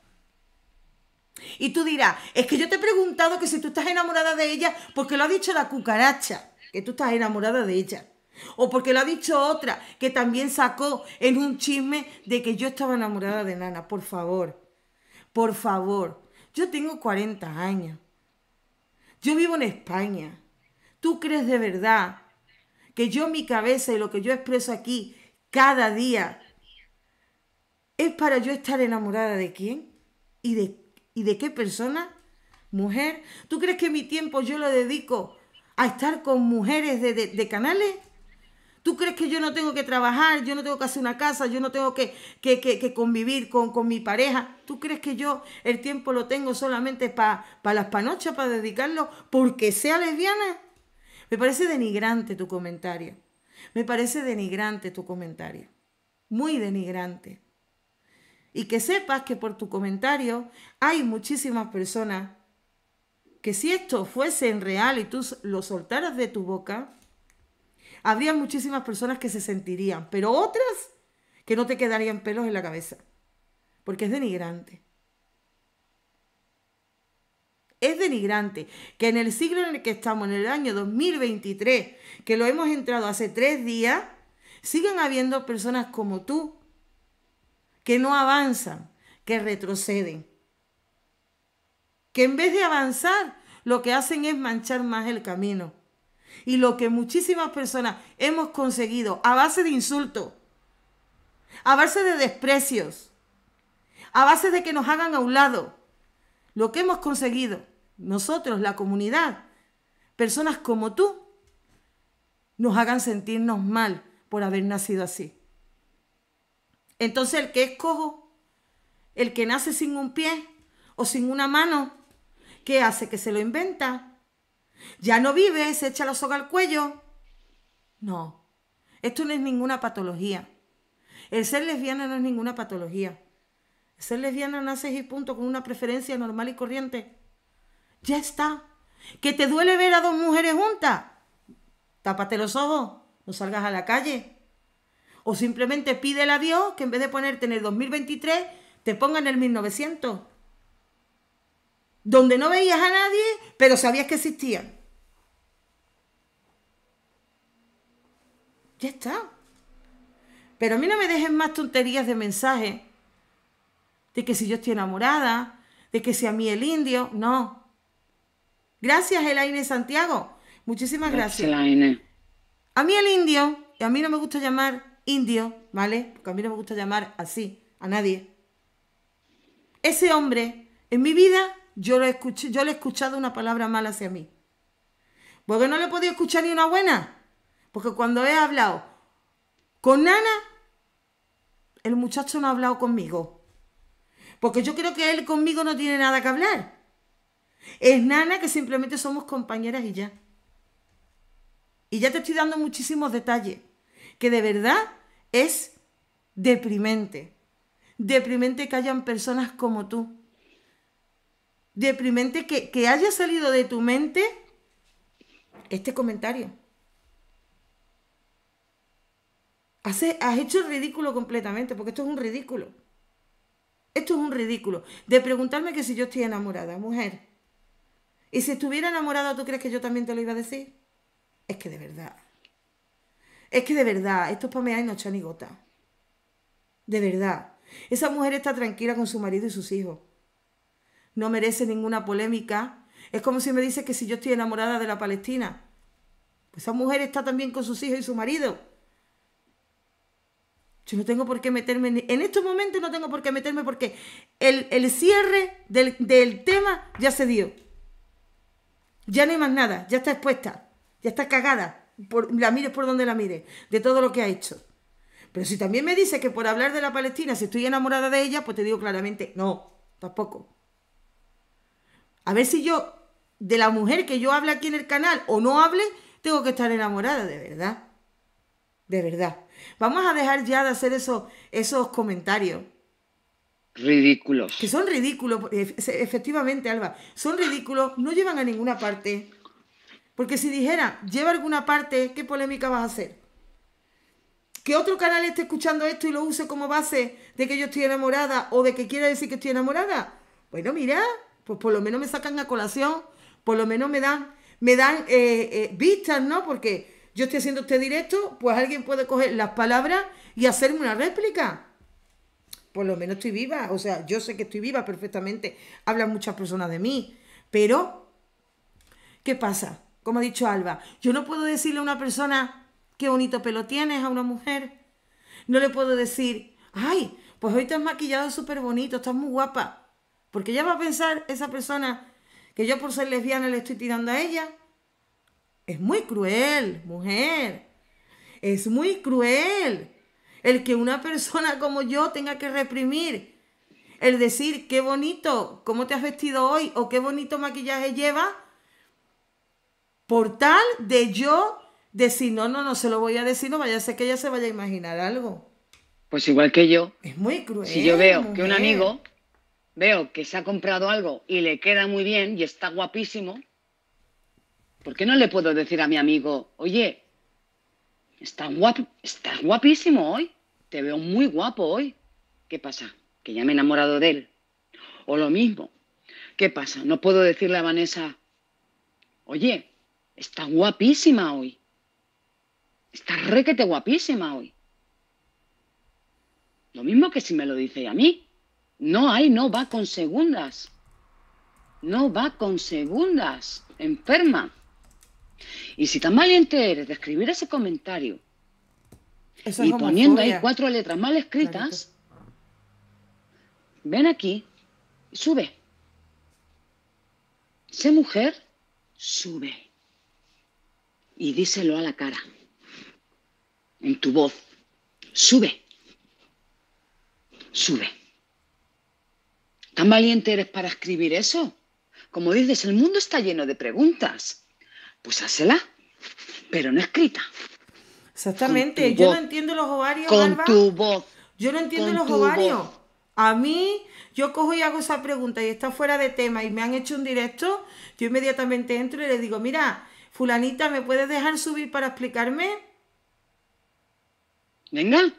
Y tú dirás, es que yo te he preguntado que si tú estás enamorada de ella, porque lo ha dicho la cucaracha, que tú estás enamorada de ella. O porque lo ha dicho otra, que también sacó en un chisme de que yo estaba enamorada de Nana. Por favor, por favor, yo tengo 40 años. Yo vivo en España. ¿Tú crees de verdad que yo mi cabeza y lo que yo expreso aquí cada día es para yo estar enamorada de quién? ¿Y de, y de qué persona? Mujer, ¿tú crees que mi tiempo yo lo dedico a estar con mujeres de, de canales? ¿Tú crees que yo no tengo que trabajar? Yo no tengo que hacer una casa, yo no tengo que, que, convivir con, mi pareja. ¿Tú crees que yo el tiempo lo tengo solamente para las panochas, para dedicarlo porque sea lesbiana? Me parece denigrante tu comentario. Me parece denigrante tu comentario. Muy denigrante. Y que sepas que por tu comentario hay muchísimas personas que si esto fuese en real y tú lo soltaras de tu boca, habría muchísimas personas que se sentirían, pero otras que no te quedarían pelos en la cabeza, porque es denigrante. Es denigrante que en el siglo en el que estamos, en el año 2023, que lo hemos entrado hace tres días, sigan habiendo personas como tú que no avanzan, que retroceden. Que en vez de avanzar, lo que hacen es manchar más el camino. Y lo que muchísimas personas hemos conseguido a base de insultos, a base de desprecios, a base de que nos hagan a un lado, lo que hemos conseguido nosotros, la comunidad, personas como tú, nos hagan sentirnos mal por haber nacido así. Entonces el que es cojo, el que nace sin un pie o sin una mano, ¿qué hace? Que se lo inventa ya no vives, se echa la soga al cuello. No, esto no es ninguna patología. El ser lesbiana no es ninguna patología. El ser lesbiana nace y punto con una preferencia normal y corriente. Ya está. ¿Que te duele ver a dos mujeres juntas? Tápate los ojos, no salgas a la calle. O simplemente pídele a Dios que en vez de ponerte en el 2023, te ponga en el 1900 donde no veías a nadie, pero sabías que existían. Ya está. Pero a mí no me dejen más tonterías de mensaje. De que si yo estoy enamorada, de que si a mí el indio, no. Gracias, Elaine Santiago. Muchísimas gracias. gracias. A mí el indio, y a mí no me gusta llamar indio, ¿vale? Porque a mí no me gusta llamar así a nadie. Ese hombre en mi vida yo, escuché, yo le he escuchado una palabra mala hacia mí. Porque no le he podido escuchar ni una buena. Porque cuando he hablado con Nana el muchacho no ha hablado conmigo. Porque yo creo que él conmigo no tiene nada que hablar. Es Nana que simplemente somos compañeras y ya. Y ya te estoy dando muchísimos detalles, que de verdad es deprimente. Deprimente que hayan personas como tú, deprimente que, que haya salido de tu mente este comentario. Has, hecho ridículo completamente, porque esto es un ridículo. Esto es un ridículo. De preguntarme que si yo estoy enamorada, mujer. Y si estuviera enamorada, ¿tú crees que yo también te lo iba a decir? Es que de verdad. Es que de verdad, esto es para mear y no echan ni gota. De verdad. Esa mujer está tranquila con su marido y sus hijos no merece ninguna polémica. Es como si me dice que si yo estoy enamorada de la Palestina, pues esa mujer está también con sus hijos y su marido. Yo no tengo por qué meterme, en, estos momentos no tengo por qué meterme porque el, cierre del, tema ya se dio. Ya no hay más nada, ya está expuesta, ya está cagada, la mires por donde la mires, de todo lo que ha hecho. Pero si también me dice que por hablar de la Palestina, si estoy enamorada de ella, pues te digo claramente, no, tampoco. A ver si yo, de la mujer que yo hable aquí en el canal o no hable, tengo que estar enamorada, de verdad. De verdad. Vamos a dejar ya de hacer esos, esos comentarios. Ridículos. Que son ridículos, efectivamente, Alba. Son ridículos, no llevan a ninguna parte. Porque si dijera, lleva alguna parte, ¿qué polémica vas a hacer? Que otro canal esté escuchando esto y lo use como base de que yo estoy enamorada o de que quiera decir que estoy enamorada. Bueno, mira, pues por lo menos me sacan a colación, por lo menos me dan, me dan eh, eh, vistas, ¿no? Porque yo estoy haciendo este directo, pues alguien puede coger las palabras y hacerme una réplica. Por lo menos estoy viva, o sea, yo sé que estoy viva perfectamente, hablan muchas personas de mí, pero, ¿qué pasa? Como ha dicho Alba, yo no puedo decirle a una persona qué bonito pelo tienes a una mujer, no le puedo decir, ay, pues hoy te has maquillado súper bonito, estás muy guapa. Porque ya va a pensar esa persona que yo por ser lesbiana le estoy tirando a ella. Es muy cruel, mujer. Es muy cruel el que una persona como yo tenga que reprimir. El decir, qué bonito, cómo te has vestido hoy o qué bonito maquillaje lleva Por tal de yo decir, no, no, no se lo voy a decir, no vaya a ser que ella se vaya a imaginar algo. Pues igual que yo. Es muy cruel. Si yo veo que un amigo veo que se ha comprado algo y le queda muy bien y está guapísimo, ¿por qué no le puedo decir a mi amigo, oye, estás, guapísimo hoy, te veo muy guapo hoy? ¿Qué pasa? Que ya me he enamorado de él. O lo mismo, ¿qué pasa? No puedo decirle a Vanessa, oye, estás guapísima hoy. Estás requete guapísima hoy. Lo mismo que si me lo dice a mí. No hay, no va con segundas. No va con segundas. Enferma. Y si tan valiente eres de escribir ese comentario y poniendo ahí cuatro letras mal escritas, ven aquí, sube. Sé mujer, sube. Y díselo a la cara, en tu voz. Sube. Sube. ¿Tan valiente eres para escribir eso? Como dices, el mundo está lleno de preguntas. Pues házela, pero no escrita. Exactamente, yo no entiendo los ovarios. Con tu voz. Yo no entiendo los ovarios. A mí, yo cojo y hago esa pregunta y está fuera de tema y me han hecho un directo, yo inmediatamente entro y le digo, mira, fulanita, ¿me puedes dejar subir para explicarme? Venga,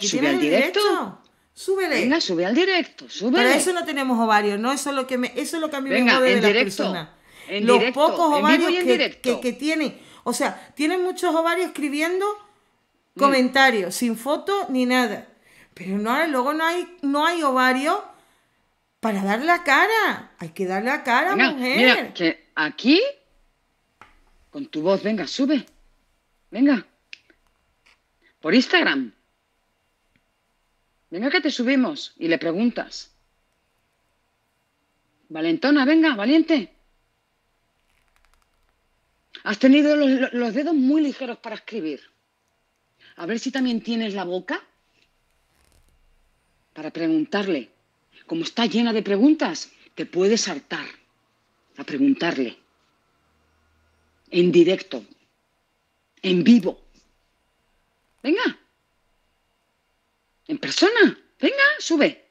sube al directo. Súbele. Venga, sube al directo, súbele. eso no tenemos ovarios, ¿no? Eso es lo que, eso lo a mí me mueve de la persona. En Los pocos ovarios que, que, tienen. O sea, tienen muchos ovarios escribiendo comentarios, mm. sin foto ni nada. Pero no, luego no hay, no hay ovario para dar la cara. Hay que dar la cara, mujer. Mira, que aquí, con tu voz, venga, sube. Venga. Por Instagram. Venga que te subimos y le preguntas. Valentona, venga, valiente. Has tenido los, dedos muy ligeros para escribir. A ver si también tienes la boca para preguntarle. Como está llena de preguntas, te puedes saltar a preguntarle en directo, en vivo. Venga. En persona. Venga, sube.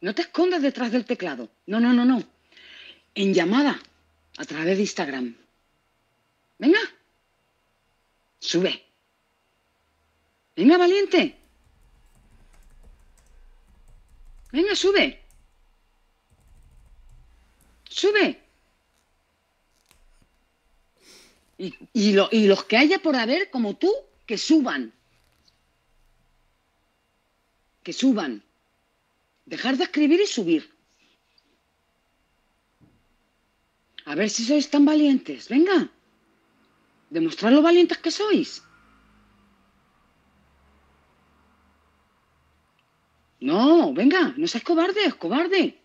No te escondas detrás del teclado. No, no, no, no. En llamada, a través de Instagram. Venga. Sube. Venga, valiente. Venga, sube. Sube. Y, y los que haya por haber, como tú, que suban que suban. Dejar de escribir y subir. A ver si sois tan valientes. Venga. demostrar lo valientes que sois. No, venga, no seas cobarde, es cobarde.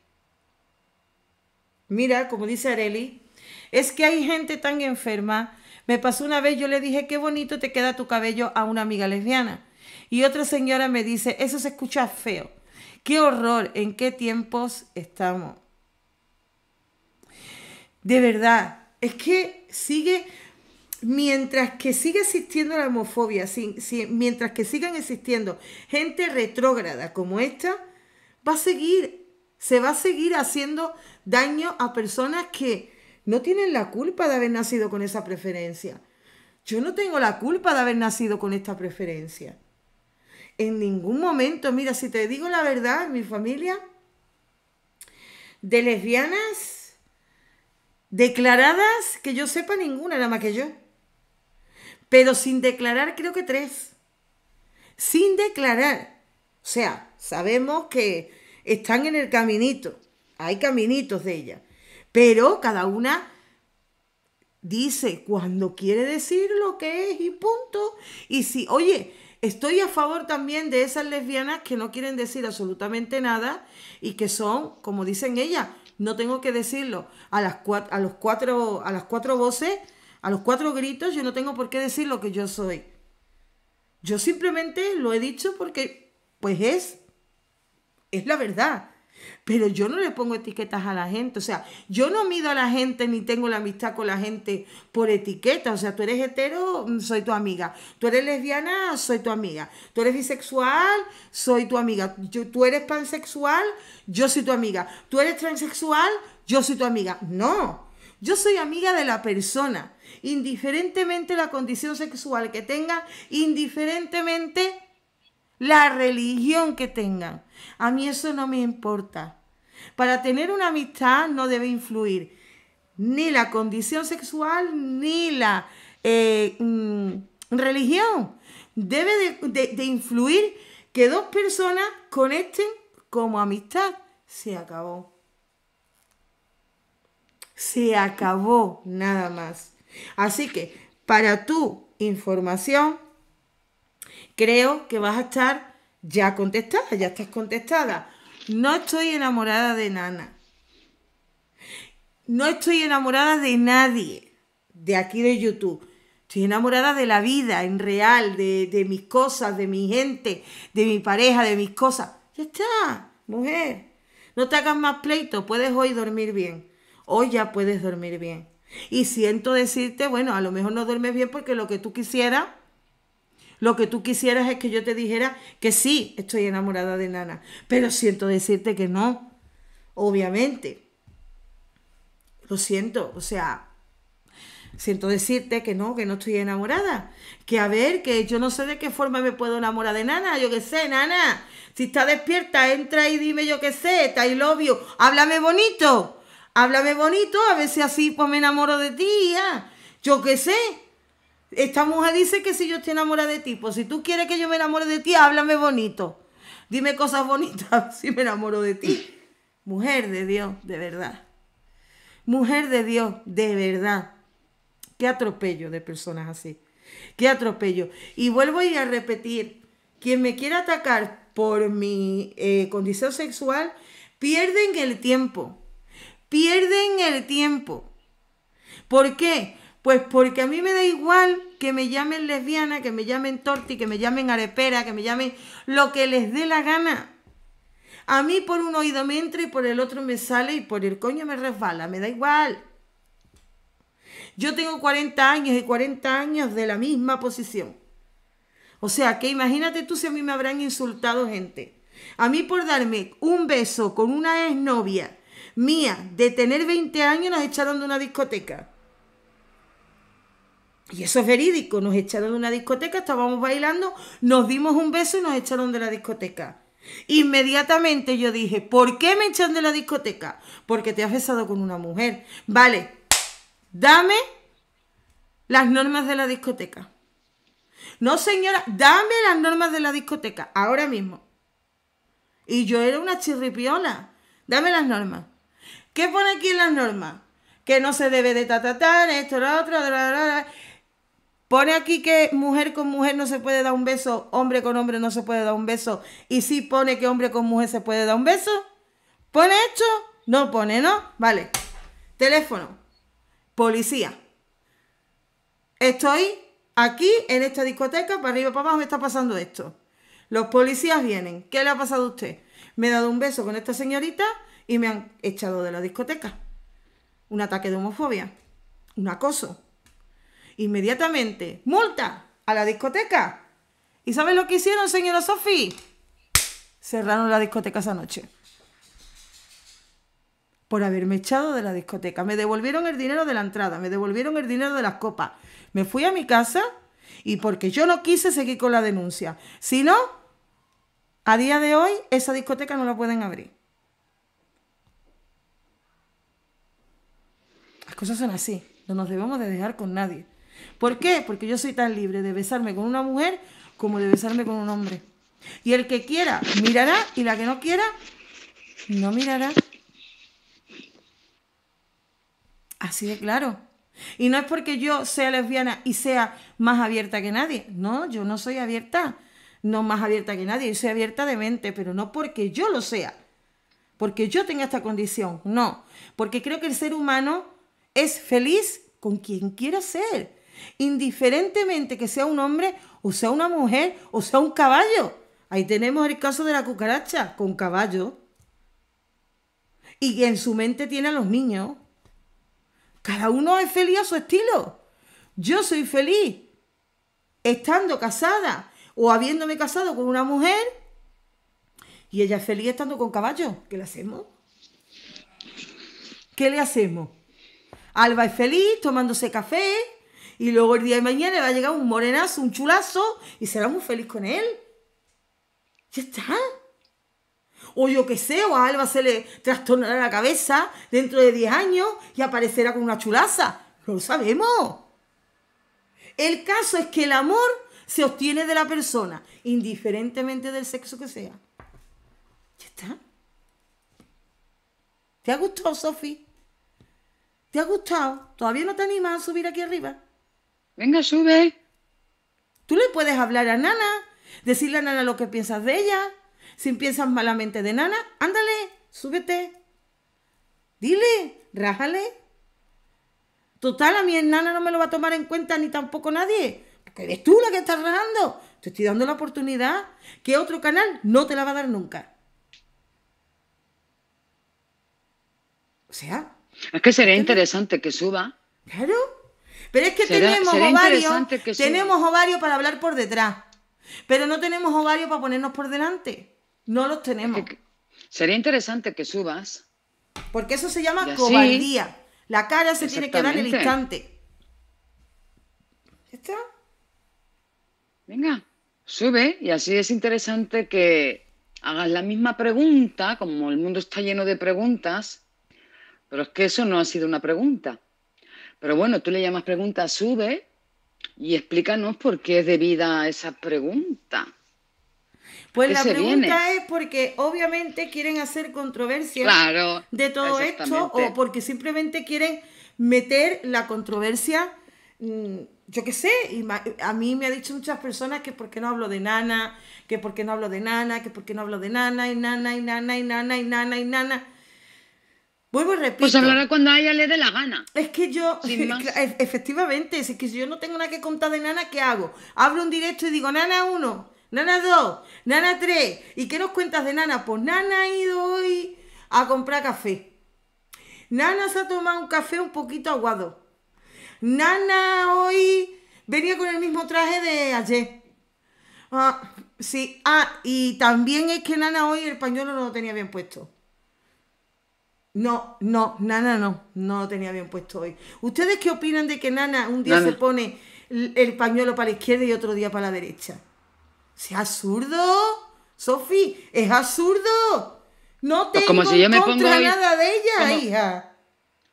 Mira, como dice Areli, es que hay gente tan enferma. Me pasó una vez, yo le dije, qué bonito te queda tu cabello a una amiga lesbiana. Y otra señora me dice, eso se escucha feo. Qué horror, en qué tiempos estamos. De verdad, es que sigue, mientras que sigue existiendo la homofobia, mientras que sigan existiendo gente retrógrada como esta, va a seguir, se va a seguir haciendo daño a personas que no tienen la culpa de haber nacido con esa preferencia. Yo no tengo la culpa de haber nacido con esta preferencia en ningún momento, mira, si te digo la verdad, mi familia, de lesbianas declaradas, que yo sepa ninguna, nada más que yo. Pero sin declarar, creo que tres. Sin declarar. O sea, sabemos que están en el caminito. Hay caminitos de ella, Pero cada una dice cuando quiere decir lo que es y punto. Y si, oye, Estoy a favor también de esas lesbianas que no quieren decir absolutamente nada y que son, como dicen ellas, no tengo que decirlo, a las cuatro, a los cuatro, a las cuatro voces, a los cuatro gritos, yo no tengo por qué decir lo que yo soy. Yo simplemente lo he dicho porque, pues es, es la verdad pero yo no le pongo etiquetas a la gente. O sea, yo no mido a la gente ni tengo la amistad con la gente por etiqueta. O sea, tú eres hetero, mm, soy tu amiga. Tú eres lesbiana, soy tu amiga. Tú eres bisexual, soy tu amiga. tú eres pansexual, yo soy tu amiga. Tú eres transexual, yo soy tu amiga. No, yo soy amiga de la persona. Indiferentemente la condición sexual que tenga, indiferentemente la religión que tenga. A mí eso no me importa. Para tener una amistad no debe influir ni la condición sexual ni la eh, mm, religión. Debe de influir que dos personas conecten como amistad. Se acabó. Se acabó nada más. Así que para tu información, creo que vas a estar ya contestada, ya estás contestada no estoy enamorada de Nana. No estoy enamorada de nadie de aquí de YouTube. Estoy enamorada de la vida en real, de, de mis cosas, de mi gente, de mi pareja, de mis cosas. Ya está, mujer. No te hagas más pleito, puedes hoy dormir bien. Hoy ya puedes dormir bien. Y siento decirte, bueno, a lo mejor no duermes bien porque lo que tú quisieras lo que tú quisieras es que yo te dijera que sí, estoy enamorada de Nana, pero siento decirte que no, obviamente. Lo siento, o sea, siento decirte que no, que no estoy enamorada. Que a ver, que yo no sé de qué forma me puedo enamorar de Nana, yo qué sé, Nana. Si está despierta, entra y dime yo qué sé, está ahí obvio, háblame bonito, háblame bonito, a ver si así pues me enamoro de ti, yo qué sé. Esta mujer dice que si yo estoy enamorada de ti, pues si tú quieres que yo me enamore de ti, háblame bonito. Dime cosas bonitas si me enamoro de ti. Mujer de Dios, de verdad. Mujer de Dios, de verdad. Qué atropello de personas así. Qué atropello. Y vuelvo a repetir, quien me quiera atacar por mi eh, condición sexual, pierden el tiempo. Pierden el tiempo. ¿Por qué? Pues porque a mí me da igual que me llamen lesbiana, que me llamen torti, que me llamen arepera, que me llamen lo que les dé la gana. A mí por un oído me entra y por el otro me sale y por el coño me resbala, me da igual. Yo tengo 40 años y 40 años de la misma posición. O sea, que imagínate tú si a mí me habrán insultado gente. A mí por darme un beso con una exnovia mía de tener 20 años nos echaron de una discoteca. Y eso es verídico, nos echaron de una discoteca, estábamos bailando, nos dimos un beso y nos echaron de la discoteca. Inmediatamente yo dije, ¿por qué me echan de la discoteca? Porque te has besado con una mujer. Vale, dame las normas de la discoteca. No, señora, dame las normas de la discoteca, ahora mismo. Y yo era una chirripiona. Dame las normas. ¿Qué pone aquí en las normas? Que no se debe de tatatar, esto, lo otro, la la la. Pone aquí que mujer con mujer no se puede dar un beso, hombre con hombre no se puede dar un beso. Y si sí pone que hombre con mujer se puede dar un beso. ¿Pone esto? No pone, ¿no? Vale. Teléfono. Policía. Estoy aquí en esta discoteca, para arriba, para abajo, me está pasando esto. Los policías vienen. ¿Qué le ha pasado a usted? Me he dado un beso con esta señorita y me han echado de la discoteca. Un ataque de homofobia. Un acoso Inmediatamente, multa a la discoteca. ¿Y sabes lo que hicieron, señora Sofía? Cerraron la discoteca esa noche. Por haberme echado de la discoteca. Me devolvieron el dinero de la entrada, me devolvieron el dinero de las copas. Me fui a mi casa y porque yo no quise seguir con la denuncia. Si no, a día de hoy esa discoteca no la pueden abrir. Las cosas son así. No nos debemos de dejar con nadie. ¿Por qué? Porque yo soy tan libre de besarme con una mujer como de besarme con un hombre. Y el que quiera mirará y la que no quiera no mirará. Así de claro. Y no es porque yo sea lesbiana y sea más abierta que nadie. No, yo no soy abierta. No más abierta que nadie. Yo soy abierta de mente, pero no porque yo lo sea. Porque yo tenga esta condición. No. Porque creo que el ser humano es feliz con quien quiera ser indiferentemente que sea un hombre o sea una mujer o sea un caballo. Ahí tenemos el caso de la cucaracha con caballo. Y que en su mente tiene a los niños. Cada uno es feliz a su estilo. Yo soy feliz estando casada o habiéndome casado con una mujer y ella es feliz estando con caballo. ¿Qué le hacemos? ¿Qué le hacemos? Alba es feliz tomándose café, y luego el día de mañana le va a llegar un morenazo, un chulazo, y será muy feliz con él. Ya está. O yo qué sé, o a Alba se le trastornará la cabeza dentro de 10 años y aparecerá con una chulaza. No lo sabemos. El caso es que el amor se obtiene de la persona, indiferentemente del sexo que sea. Ya está. ¿Te ha gustado, Sofi? ¿Te ha gustado? ¿Todavía no te animas a subir aquí arriba? Venga, sube. Tú le puedes hablar a Nana, decirle a Nana lo que piensas de ella. Si piensas malamente de Nana, ándale, súbete. Dile, rájale. Total, a mi Nana no me lo va a tomar en cuenta ni tampoco nadie. Porque eres tú la que estás rajando. Te estoy dando la oportunidad que otro canal no te la va a dar nunca. O sea. Es que sería interesante que suba. Claro. Pero es que tenemos ovario tenemos ovario para hablar por detrás, pero no tenemos ovario para ponernos por delante. No los tenemos. sería interesante que subas. Porque eso se llama cobardía. La cara se tiene que dar en el instante. está? Venga, sube y así es interesante que hagas la misma pregunta, como el mundo está lleno de preguntas, pero es que eso no ha sido una pregunta. Pero bueno, tú le llamas pregunta sube y explícanos por qué es debida a esa pregunta. Pues la pregunta es porque obviamente quieren hacer controversia de todo esto o porque simplemente quieren meter la controversia, mm, yo qué sé, y a mí me ha dicho muchas personas que por qué no hablo de nana, que por qué no hablo de nana, que por qué no hablo de nana, y nana, y nana, y nana, y nana, y nana. Vuelvo Pues hablará cuando a ella le dé la gana. Es que yo, e, efectivamente, es que si yo no tengo nada que contar de Nana, ¿qué hago? Abro un directo y digo, Nana uno, Nana dos, Nana tres ¿Y qué nos cuentas de Nana? Pues Nana ha ido hoy a comprar café. Nana se ha tomado un café un poquito aguado. Nana hoy venía con el mismo traje de ayer. Ah, sí, ah, y también es que Nana hoy el pañuelo no lo tenía bien puesto. No, no, Nana no, no lo tenía bien puesto hoy. ¿Ustedes qué opinan de que Nana un día se pone el pañuelo para la izquierda y otro día para la derecha? ¿Es absurdo? Sofi, es absurdo. No pues tengo como si yo me nada de ella, hija.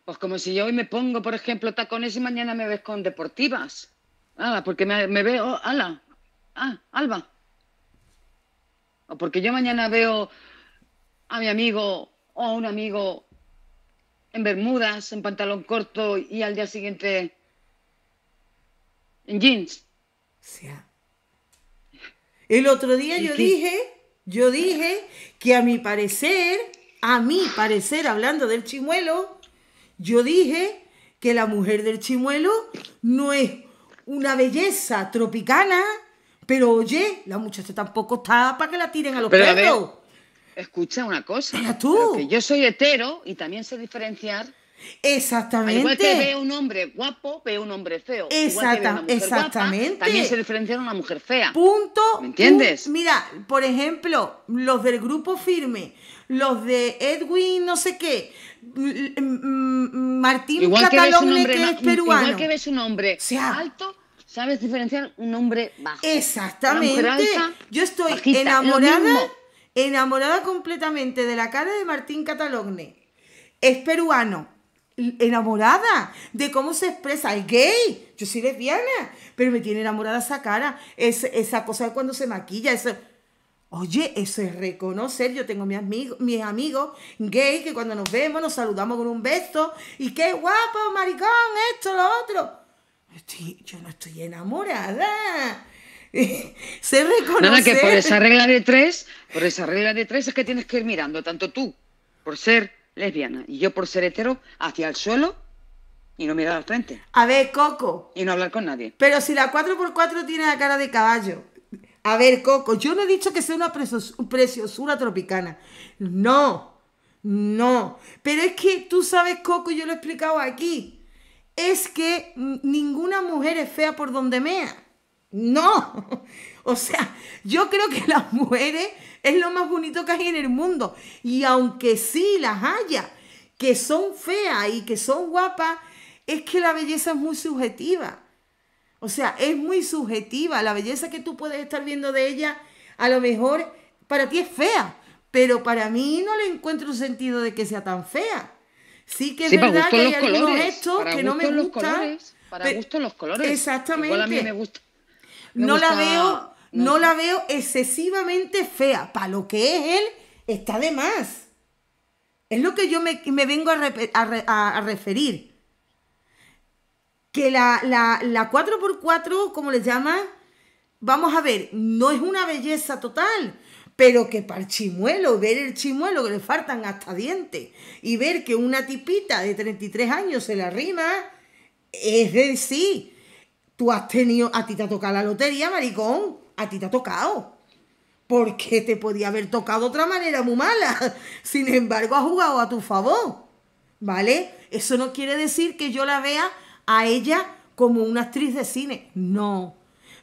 Pues como si yo hoy me pongo, por ejemplo, tacones y mañana me ves con deportivas. ¡Hala! porque me, me veo, ala, ah, Alba. O porque yo mañana veo a mi amigo o a un amigo en bermudas, en pantalón corto y al día siguiente en jeans. sea, El otro día yo dije, yo dije que a mi parecer, a mi parecer, hablando del chimuelo, yo dije que la mujer del chimuelo no es una belleza tropicana, pero oye, la muchacha tampoco está para que la tiren a los perros. Escucha una cosa. Que yo soy hetero y también sé diferenciar. Exactamente. Igual que ve un hombre guapo, ve un hombre feo. exactamente. también se diferencia una mujer fea. Punto. ¿Me entiendes? mira, por ejemplo, los del grupo firme, los de Edwin, no sé qué, Martín Catalón, que, es peruano. Igual que ves un hombre alto. Sabes diferenciar un hombre bajo. Exactamente. Yo estoy enamorada enamorada completamente de la cara de Martín Catalogne. Es peruano, enamorada de cómo se expresa. Es gay, yo soy lesbiana, pero me tiene enamorada esa cara, esa cosa cuando se maquilla, eso. Oye, eso es reconocer. Yo tengo mis amigos, mis amigos gay que cuando nos vemos nos saludamos con un beso. Y qué guapo, maricón, esto, lo otro. yo no estoy enamorada. Se reconocer. Nada, que por esa regla de tres, por esa regla de tres es que tienes que ir mirando, tanto tú por ser lesbiana y yo por ser hetero, hacia el suelo y no mirar al frente. A ver, Coco. Y no hablar con nadie. Pero si la 4x4 tiene la cara de caballo. A ver, Coco, yo no he dicho que sea una preciosura tropicana. No, no. Pero es que tú sabes, Coco, yo lo he explicado aquí. Es que ninguna mujer es fea por donde mea. No, o sea, yo creo que las mujeres es lo más bonito que hay en el mundo. Y aunque sí las haya, que son feas y que son guapas, es que la belleza es muy subjetiva. O sea, es muy subjetiva. La belleza que tú puedes estar viendo de ella, a lo mejor para ti es fea, pero para mí no le encuentro sentido de que sea tan fea. Sí que es verdad que hay algunos colores, que no me gustan. para los colores. Exactamente. a mí me gusta no la veo, no. la veo excesivamente fea. Para lo que es él, está de más. Es lo que yo me, vengo a, referir. Que la, 4x4, como les llama, vamos a ver, no es una belleza total, pero que para el chimuelo, ver el chimuelo que le faltan hasta dientes y ver que una tipita de 33 años se la rima, es de sí. Tú has tenido, a ti te ha tocado la lotería, maricón. A ti te ha tocado. Porque te podía haber tocado de otra manera muy mala. Sin embargo, ha jugado a tu favor. ¿Vale? Eso no quiere decir que yo la vea a ella como una actriz de cine. No.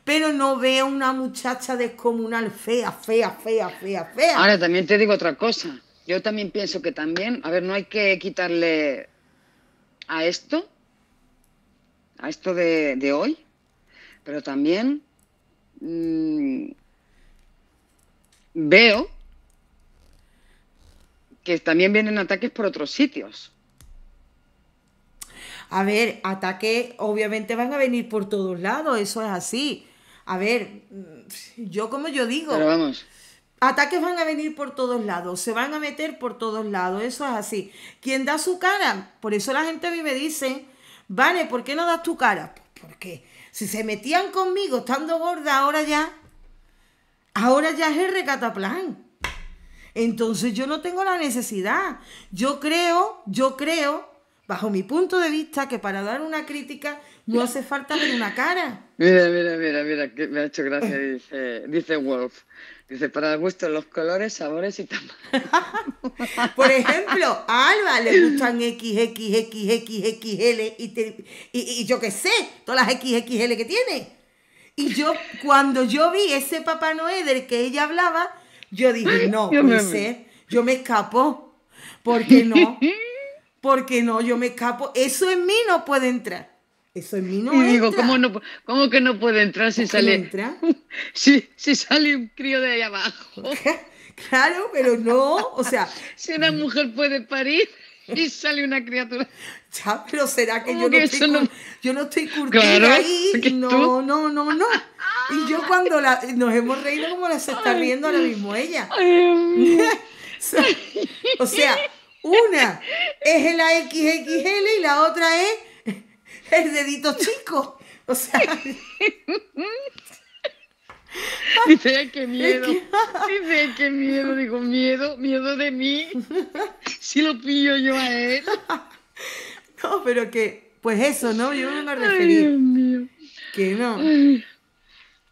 Pero no veo una muchacha descomunal, fea, fea, fea, fea, fea. Ahora, también te digo otra cosa. Yo también pienso que también, a ver, no hay que quitarle a esto a esto de, hoy, pero también mm, veo que también vienen ataques por otros sitios. A ver, ataques obviamente van a venir por todos lados, eso es así. A ver, mm, yo como yo digo, vamos. ataques van a venir por todos lados, se van a meter por todos lados, eso es así. Quien da su cara, por eso la gente a mí me dice Vale, ¿por qué no das tu cara? Pues porque si se metían conmigo estando gorda, ahora ya, ahora ya es el recataplan. Entonces yo no tengo la necesidad. Yo creo, yo creo, bajo mi punto de vista, que para dar una crítica no hace falta ver una cara. Mira, mira, mira, mira, que me ha hecho gracia, eh. dice, dice Wolf. Dice, para el gusto los colores, sabores y tamaños. Por ejemplo, a Alba le gustan XXXXXL y, te, y, y yo qué sé, todas las XXL que tiene. Y yo, cuando yo vi ese Papá Noel del que ella hablaba, yo dije, no, yo Sé, yo me escapo. ¿Por qué no? Porque no, yo me escapo. Eso en mí no puede entrar. Eso es mi no. Y digo, ¿cómo, no, que no puede entrar si sale. Si, sale un crío de ahí abajo. claro, pero no. O sea. Si una mm. mujer puede parir y sale una criatura. Ya, pero será que, yo, no estoy, yo no, estoy, curtida ahí. No, no, no, no. Y yo cuando nos hemos reído como las está riendo ahora mismo ella. o sea, una es la XXL y la otra es el dedito chico. O sea. Dice, qué miedo. Dice, qué miedo. Digo, miedo, miedo de mí. Si lo pillo yo a él. No, pero que, pues eso, ¿no? Yo no me voy Ay, Dios mío. Que no.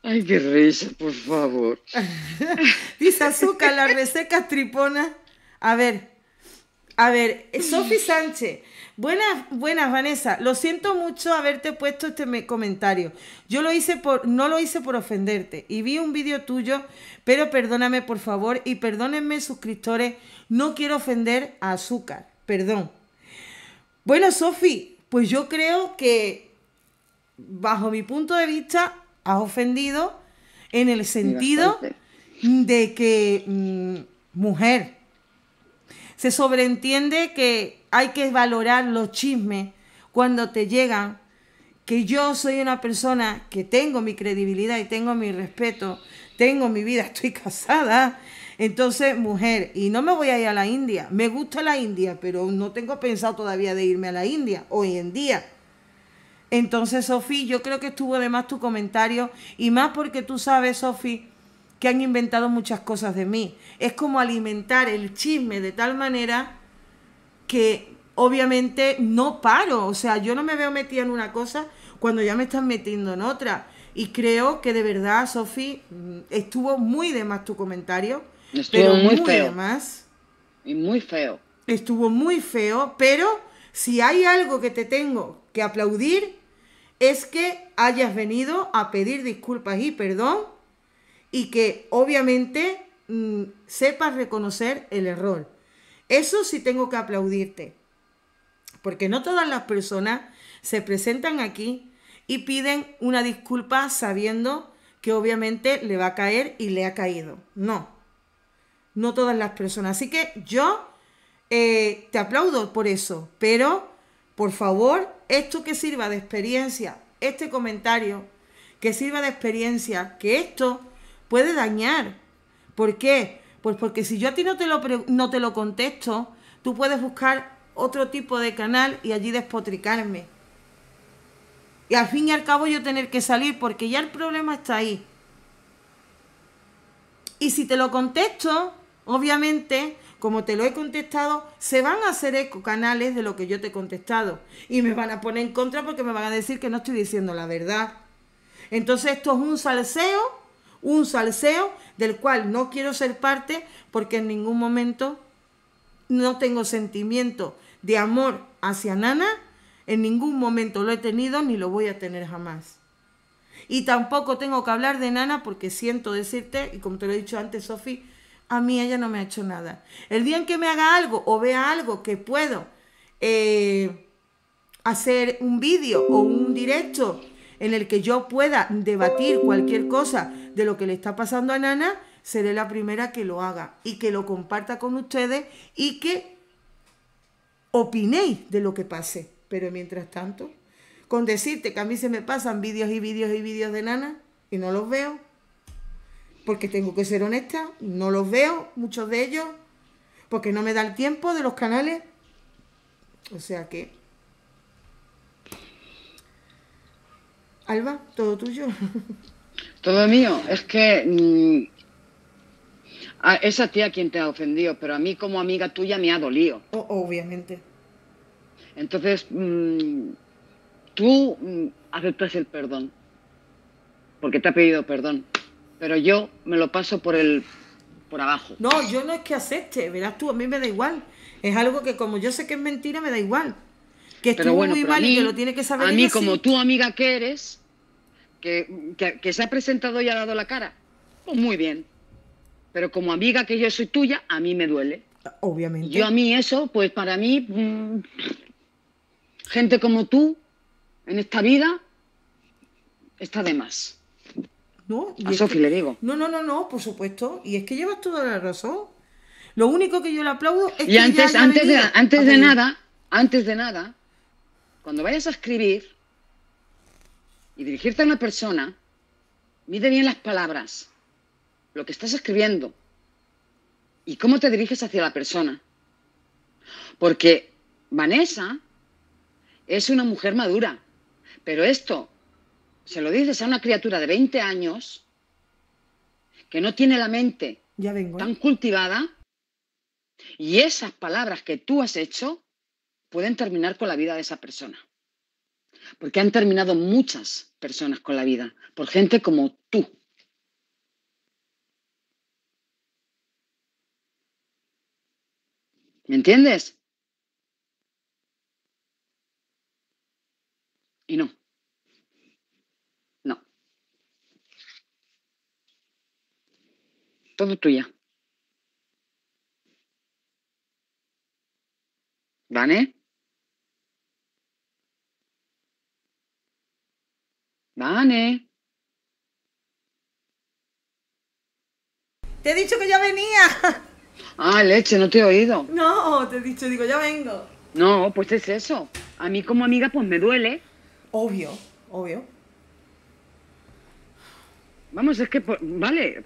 Ay. qué risa, por favor. Dice Azúcar, la reseca tripona. A ver, a ver, Sofi Sánchez, Buenas, buenas, Vanessa. Lo siento mucho haberte puesto este comentario. Yo lo hice por, no lo hice por ofenderte. Y vi un vídeo tuyo, pero perdóname por favor y perdónenme suscriptores. No quiero ofender a Azúcar. Perdón. Bueno, Sofi, pues yo creo que bajo mi punto de vista has ofendido en el sentido de que, mm, mujer, se sobreentiende que hay que valorar los chismes cuando te llegan, que yo soy una persona que tengo mi credibilidad y tengo mi respeto, tengo mi vida, estoy casada. Entonces, mujer, y no me voy a ir a la India. Me gusta la India, pero no tengo pensado todavía de irme a la India hoy en día. Entonces, Sofi, yo creo que estuvo de más tu comentario, y más porque tú sabes, Sofi, que han inventado muchas cosas de mí. Es como alimentar el chisme de tal manera que obviamente no paro, o sea, yo no me veo metida en una cosa cuando ya me están metiendo en otra. Y creo que de verdad, Sofi, mm, estuvo muy de más tu comentario. Estuvo muy, feo. De más. Y muy feo. Estuvo muy feo, pero si hay algo que te tengo que aplaudir, es que hayas venido a pedir disculpas y perdón y que obviamente mm, sepas reconocer el error. Eso sí tengo que aplaudirte, porque no todas las personas se presentan aquí y piden una disculpa sabiendo que obviamente le va a caer y le ha caído. No, no todas las personas. Así que yo eh, te aplaudo por eso, pero por favor, esto que sirva de experiencia, este comentario, que sirva de experiencia, que esto puede dañar. ¿Por qué? Pues porque si yo a ti no te lo, no te lo contesto, tú puedes buscar otro tipo de canal y allí despotricarme. Y al fin y al cabo yo tener que salir porque ya el problema está ahí. Y si te lo contesto, obviamente, como te lo he contestado, se van a hacer eco canales de lo que yo te he contestado. Y me van a poner en contra porque me van a decir que no estoy diciendo la verdad. Entonces esto es un salseo, un salseo del cual no quiero ser parte porque en ningún momento no tengo sentimiento de amor hacia Nana, en ningún momento lo he tenido ni lo voy a tener jamás. Y tampoco tengo que hablar de Nana porque siento decirte, y como te lo he dicho antes, Sofi, a mí ella no me ha hecho nada. El día en que me haga algo o vea algo que puedo eh, hacer un vídeo o un directo en el que yo pueda debatir cualquier cosa de lo que le está pasando a Nana, seré la primera que lo haga y que lo comparta con ustedes y que opinéis de lo que pase. Pero mientras tanto, con decirte que a mí se me pasan vídeos y vídeos y vídeos de Nana y no los veo, porque tengo que ser honesta, no los veo, muchos de ellos, porque no me da el tiempo de los canales. O sea que... Alba, todo tuyo. Todo mío. Es que mm, a esa tía quien te ha ofendido, pero a mí como amiga tuya me ha dolido. obviamente. Entonces, mm, tú mm, aceptas el perdón, porque te ha pedido perdón, pero yo me lo paso por el por abajo. No, yo no es que acepte, verás tú, a mí me da igual. Es algo que como yo sé que es mentira, me da igual. Que estuvo bueno, muy mal y que lo tiene que saber. A mí, como tu amiga que eres, que, se ha presentado y ha dado la cara, pues muy bien. Pero como amiga que yo soy tuya, a mí me duele. Obviamente. Yo a mí eso, pues para mí, mm, gente como tú, en esta vida, está de más. No, y a Sofi le digo. No, no, no, no, por supuesto. Y es que llevas toda la razón. Lo único que yo le aplaudo es y que. Y antes, antes, antes de nada, antes de nada, cuando vayas a escribir, y dirigirte a una persona, mide bien las palabras, lo que estás escribiendo y cómo te diriges hacia la persona. Porque Vanessa es una mujer madura, pero esto se lo dices a una criatura de 20 años que no tiene la mente ¿eh? tan cultivada y esas palabras que tú has hecho pueden terminar con la vida de esa persona porque han terminado muchas personas con la vida, por gente como tú. ¿Me entiendes? Y no. No. Todo tuya. ¿Vale? Vane. Te he dicho que ya venía. Ah, leche, no te he oído. No, te he dicho, digo, ya vengo. No, pues es eso. A mí como amiga, pues me duele. Obvio, obvio. Vamos, es que, vale.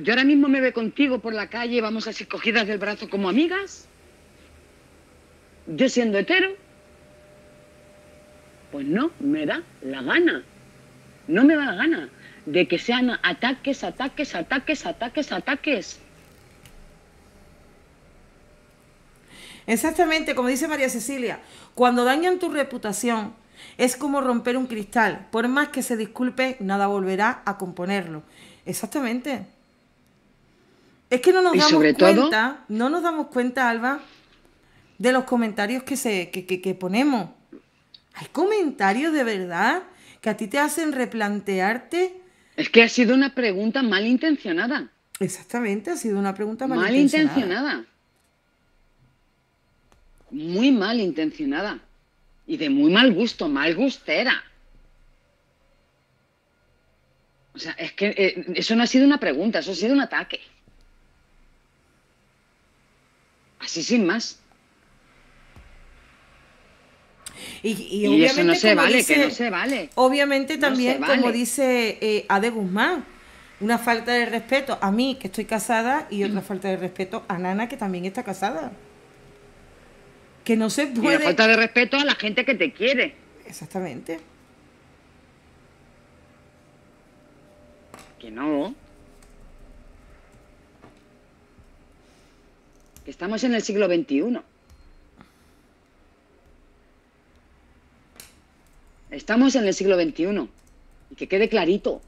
Yo ahora mismo me ve contigo por la calle, vamos así cogidas del brazo como amigas. Yo siendo hetero. Pues no, me da la gana. No me da la gana de que sean ataques, ataques, ataques, ataques, ataques. Exactamente, como dice María Cecilia, cuando dañan tu reputación es como romper un cristal. Por más que se disculpe, nada volverá a componerlo. Exactamente. Es que no nos damos cuenta, no nos damos cuenta, Alba, de los comentarios que, se, que ponemos. Hay comentarios de verdad que a ti te hacen replantearte. Es que ha sido una pregunta mal intencionada. Exactamente, ha sido una pregunta Mal intencionada. Muy mal intencionada Y de muy mal gusto, mal gustera. O sea, es que eh, eso no ha sido una pregunta, eso ha sido un ataque. Así sin más. Y, obviamente, eso no se vale, que no se vale. Obviamente también, como dice eh, Ade Guzmán, una falta de respeto a mí, que estoy casada, y otra mm. falta de respeto a Nana, que también está casada. Que no se puede... una falta de respeto a la gente que te quiere. Exactamente. Que no. estamos en el siglo XXI. Estamos en el siglo XXI. Y que quede clarito.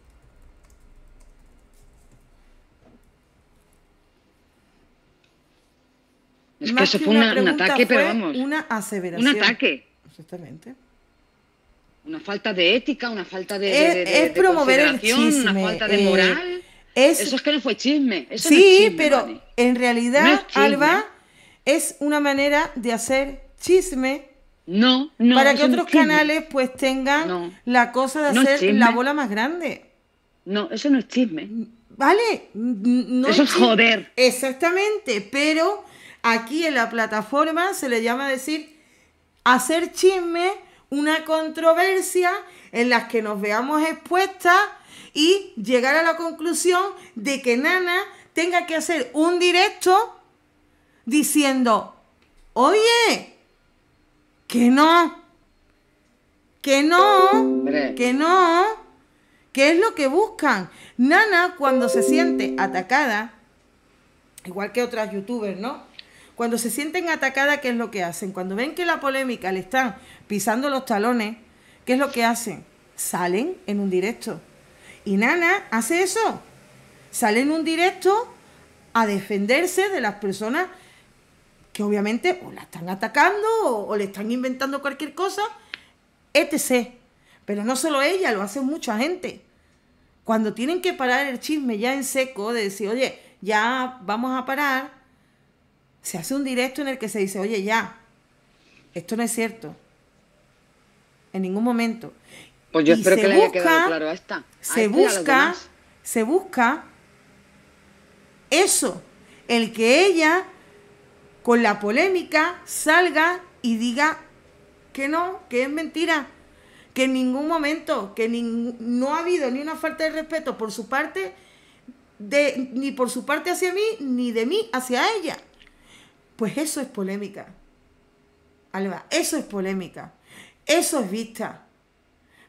Es que eso fue un ataque, pero vamos. Una aseveración. Un ataque. Exactamente. Una falta de ética, una falta de. Es, promover el chisme. Una falta de eh, moral. eso es que no fue chisme. sí, pero en realidad, Alba, es una manera de hacer chisme no, no. Para que otros canales pues tengan la cosa de hacer la bola más grande. No, eso no es chisme. Vale, no eso es joder. Exactamente, pero aquí en la plataforma se le llama a decir hacer chisme, una controversia en las que nos veamos expuestas y llegar a la conclusión de que Nana tenga que hacer un directo diciendo, oye, que no. Que no. Que no. ¿Qué es lo que buscan? Nana, cuando se siente atacada, igual que otras youtubers, ¿no? Cuando se sienten atacadas, ¿qué es lo que hacen? Cuando ven que la polémica le están pisando los talones, ¿qué es lo que hacen? Salen en un directo. Y Nana hace eso. Sale en un directo a defenderse de las personas que obviamente o la están atacando o, le están inventando cualquier cosa, etc. Pero no solo ella, lo hace mucha gente. Cuando tienen que parar el chisme ya en seco, de decir, oye, ya vamos a parar, se hace un directo en el que se dice, oye, ya, esto no es cierto. En ningún momento. Pues yo espero que le haya claro a esta. se este busca, se busca eso, el que ella con la polémica, salga y diga que no, que es mentira, que en ningún momento, que no ha habido ni una falta de respeto por su parte, de, ni por su parte hacia mí, ni de mí hacia ella. Pues eso es polémica. Alba, eso es polémica. Eso es vista.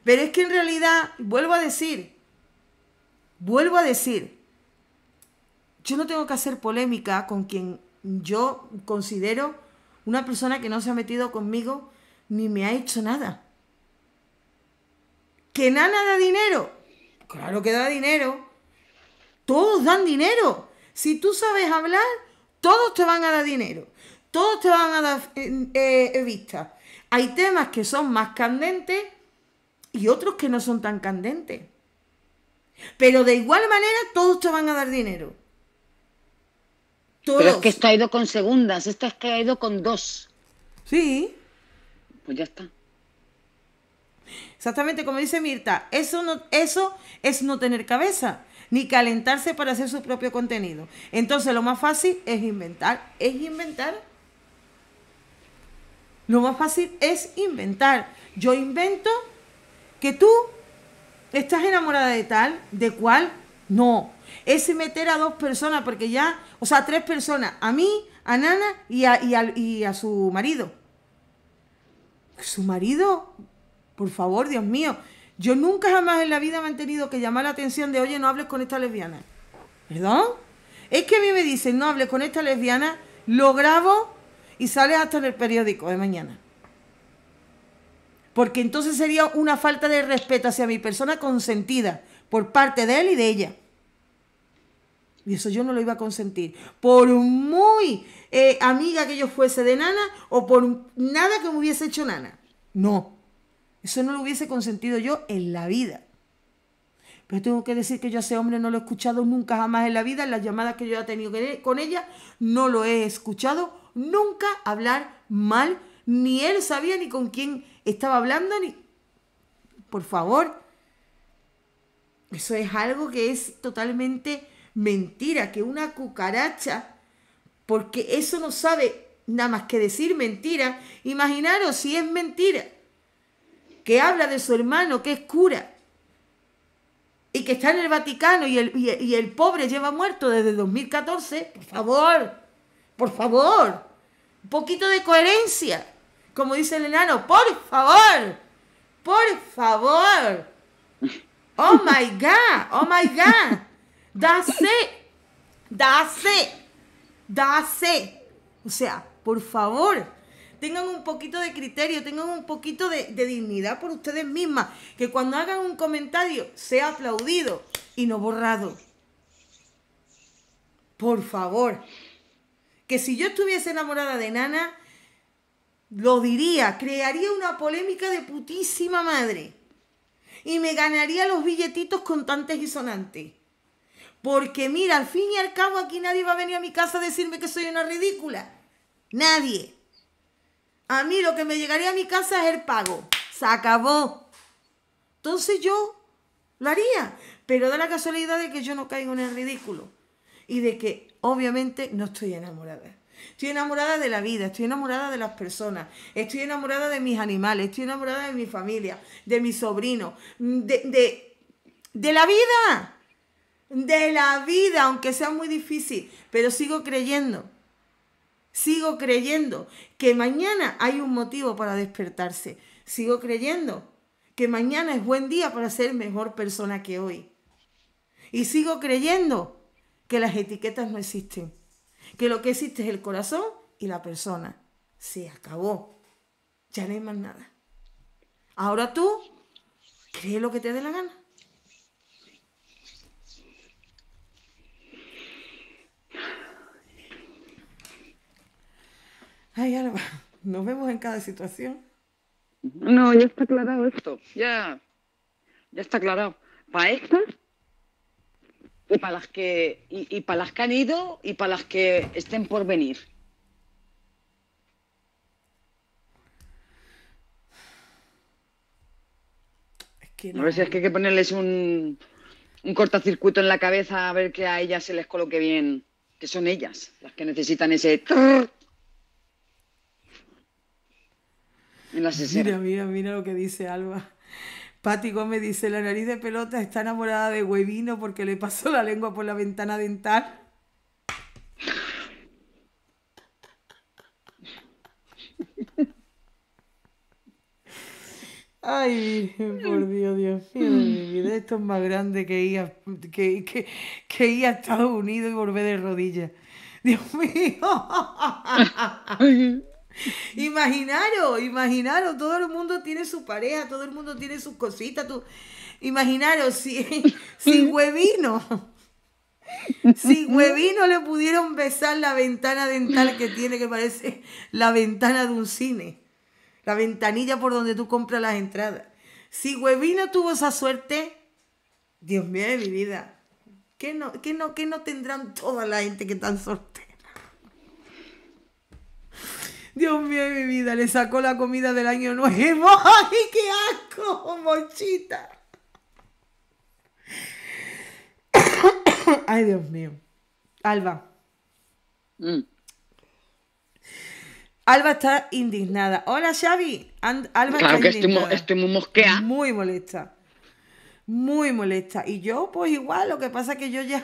Pero es que en realidad, vuelvo a decir, vuelvo a decir, yo no tengo que hacer polémica con quien yo considero una persona que no se ha metido conmigo ni me ha hecho nada. ¿Que nada da dinero? Claro que da dinero. Todos dan dinero. Si tú sabes hablar, todos te van a dar dinero. Todos te van a dar eh, eh, eh, vista Hay temas que son más candentes y otros que no son tan candentes. Pero de igual manera todos te van a dar dinero. Pero es que esto ha ido con segundas, esta es que ha ido con dos. Sí. Pues ya está. Exactamente como dice Mirta, eso, no, eso es no tener cabeza, ni calentarse para hacer su propio contenido. Entonces lo más fácil es inventar, es inventar. Lo más fácil es inventar. Yo invento que tú estás enamorada de tal, de cual, no. Es meter a dos personas, porque ya, o sea, tres personas, a mí, a Nana y a, y y a su marido. ¿Su marido? Por favor, Dios mío. Yo nunca jamás en la vida me han tenido que llamar la atención de, oye, no hables con esta lesbiana. ¿Perdón? Es que a mí me dicen, no hables con esta lesbiana, lo grabo y sale hasta en el periódico de mañana. Porque entonces sería una falta de respeto hacia mi persona consentida por parte de él y de ella. Y eso yo no lo iba a consentir. Por muy eh, amiga que yo fuese de Nana o por nada que me hubiese hecho Nana. No. Eso no lo hubiese consentido yo en la vida. Pero tengo que decir que yo a ese hombre no lo he escuchado nunca jamás en la vida. En las llamadas que yo he tenido con ella, no lo he escuchado nunca hablar mal. Ni él sabía ni con quién estaba hablando, ni... Por favor. Eso es algo que es totalmente mentira, que una cucaracha, porque eso no sabe nada más que decir mentira. Imaginaros si es mentira, que habla de su hermano, que es cura, y que está en el Vaticano y el, y el pobre lleva muerto desde 2014. Por favor, por favor, un poquito de coherencia, como dice el enano, por favor, por favor. Oh my God, oh my God. ¡Dase! ¡Dase! ¡Dase! O sea, por favor, tengan un poquito de criterio, tengan un poquito de, de, dignidad por ustedes mismas. Que cuando hagan un comentario sea aplaudido y no borrado. Por favor. Que si yo estuviese enamorada de Nana, lo diría, crearía una polémica de putísima madre. Y me ganaría los billetitos contantes y sonantes. Porque mira, al fin y al cabo aquí nadie va a venir a mi casa a decirme que soy una ridícula. Nadie. A mí lo que me llegaría a mi casa es el pago. Se acabó. Entonces yo lo haría. Pero da la casualidad de que yo no caigo en el ridículo. Y de que obviamente no estoy enamorada. Estoy enamorada de la vida, estoy enamorada de las personas, estoy enamorada de mis animales, estoy enamorada de mi familia, de mi sobrino. de, de, de la vida de la vida, aunque sea muy difícil, pero sigo creyendo. Sigo creyendo que mañana hay un motivo para despertarse. Sigo creyendo que mañana es buen día para ser mejor persona que hoy. Y sigo creyendo que las etiquetas no existen. Que lo que existe es el corazón y la persona. Se acabó. Ya no hay más nada. Ahora tú, cree lo que te dé la gana. Ay, nos vemos en cada situación. No, ya está aclarado esto. Ya, ya está aclarado. Para estas y para las que y, para las que han ido y para las que estén por venir. A ver si es que hay que ponerles un, un en la cabeza a ver que a ellas se les coloque bien, que son ellas las que necesitan ese... Mira, mira, mira lo que dice Alba. Pati Gómez dice, la nariz de pelota está enamorada de huevino porque le pasó la lengua por la ventana dental. Ay, por Dios, Dios mío Esto es más grande que ir a, que, que, que ir a Estados Unidos y volver de rodillas. Dios mío. imaginaros, imaginaros, todo el mundo tiene su pareja, todo el mundo tiene sus cositas. Tú... Imaginaros, si, huevino. Si huevino le pudieron besar la ventana dental que tiene, que parece la ventana de un cine, la ventanilla por donde tú compras las entradas. Si huevino tuvo esa suerte, Dios mío de mi vida, ¿qué no, qué no, qué no tendrán toda la gente que tan suerte Dios mío mi vida, le sacó la comida del año nuevo. ¡Ay, qué asco, mochita! Ay, Dios mío. Alba. Mm. Alba está indignada. Hola, Xavi. Alba está que Estoy, muy mosquea. Muy molesta. Muy molesta. Y yo, pues igual, lo que pasa es que yo ya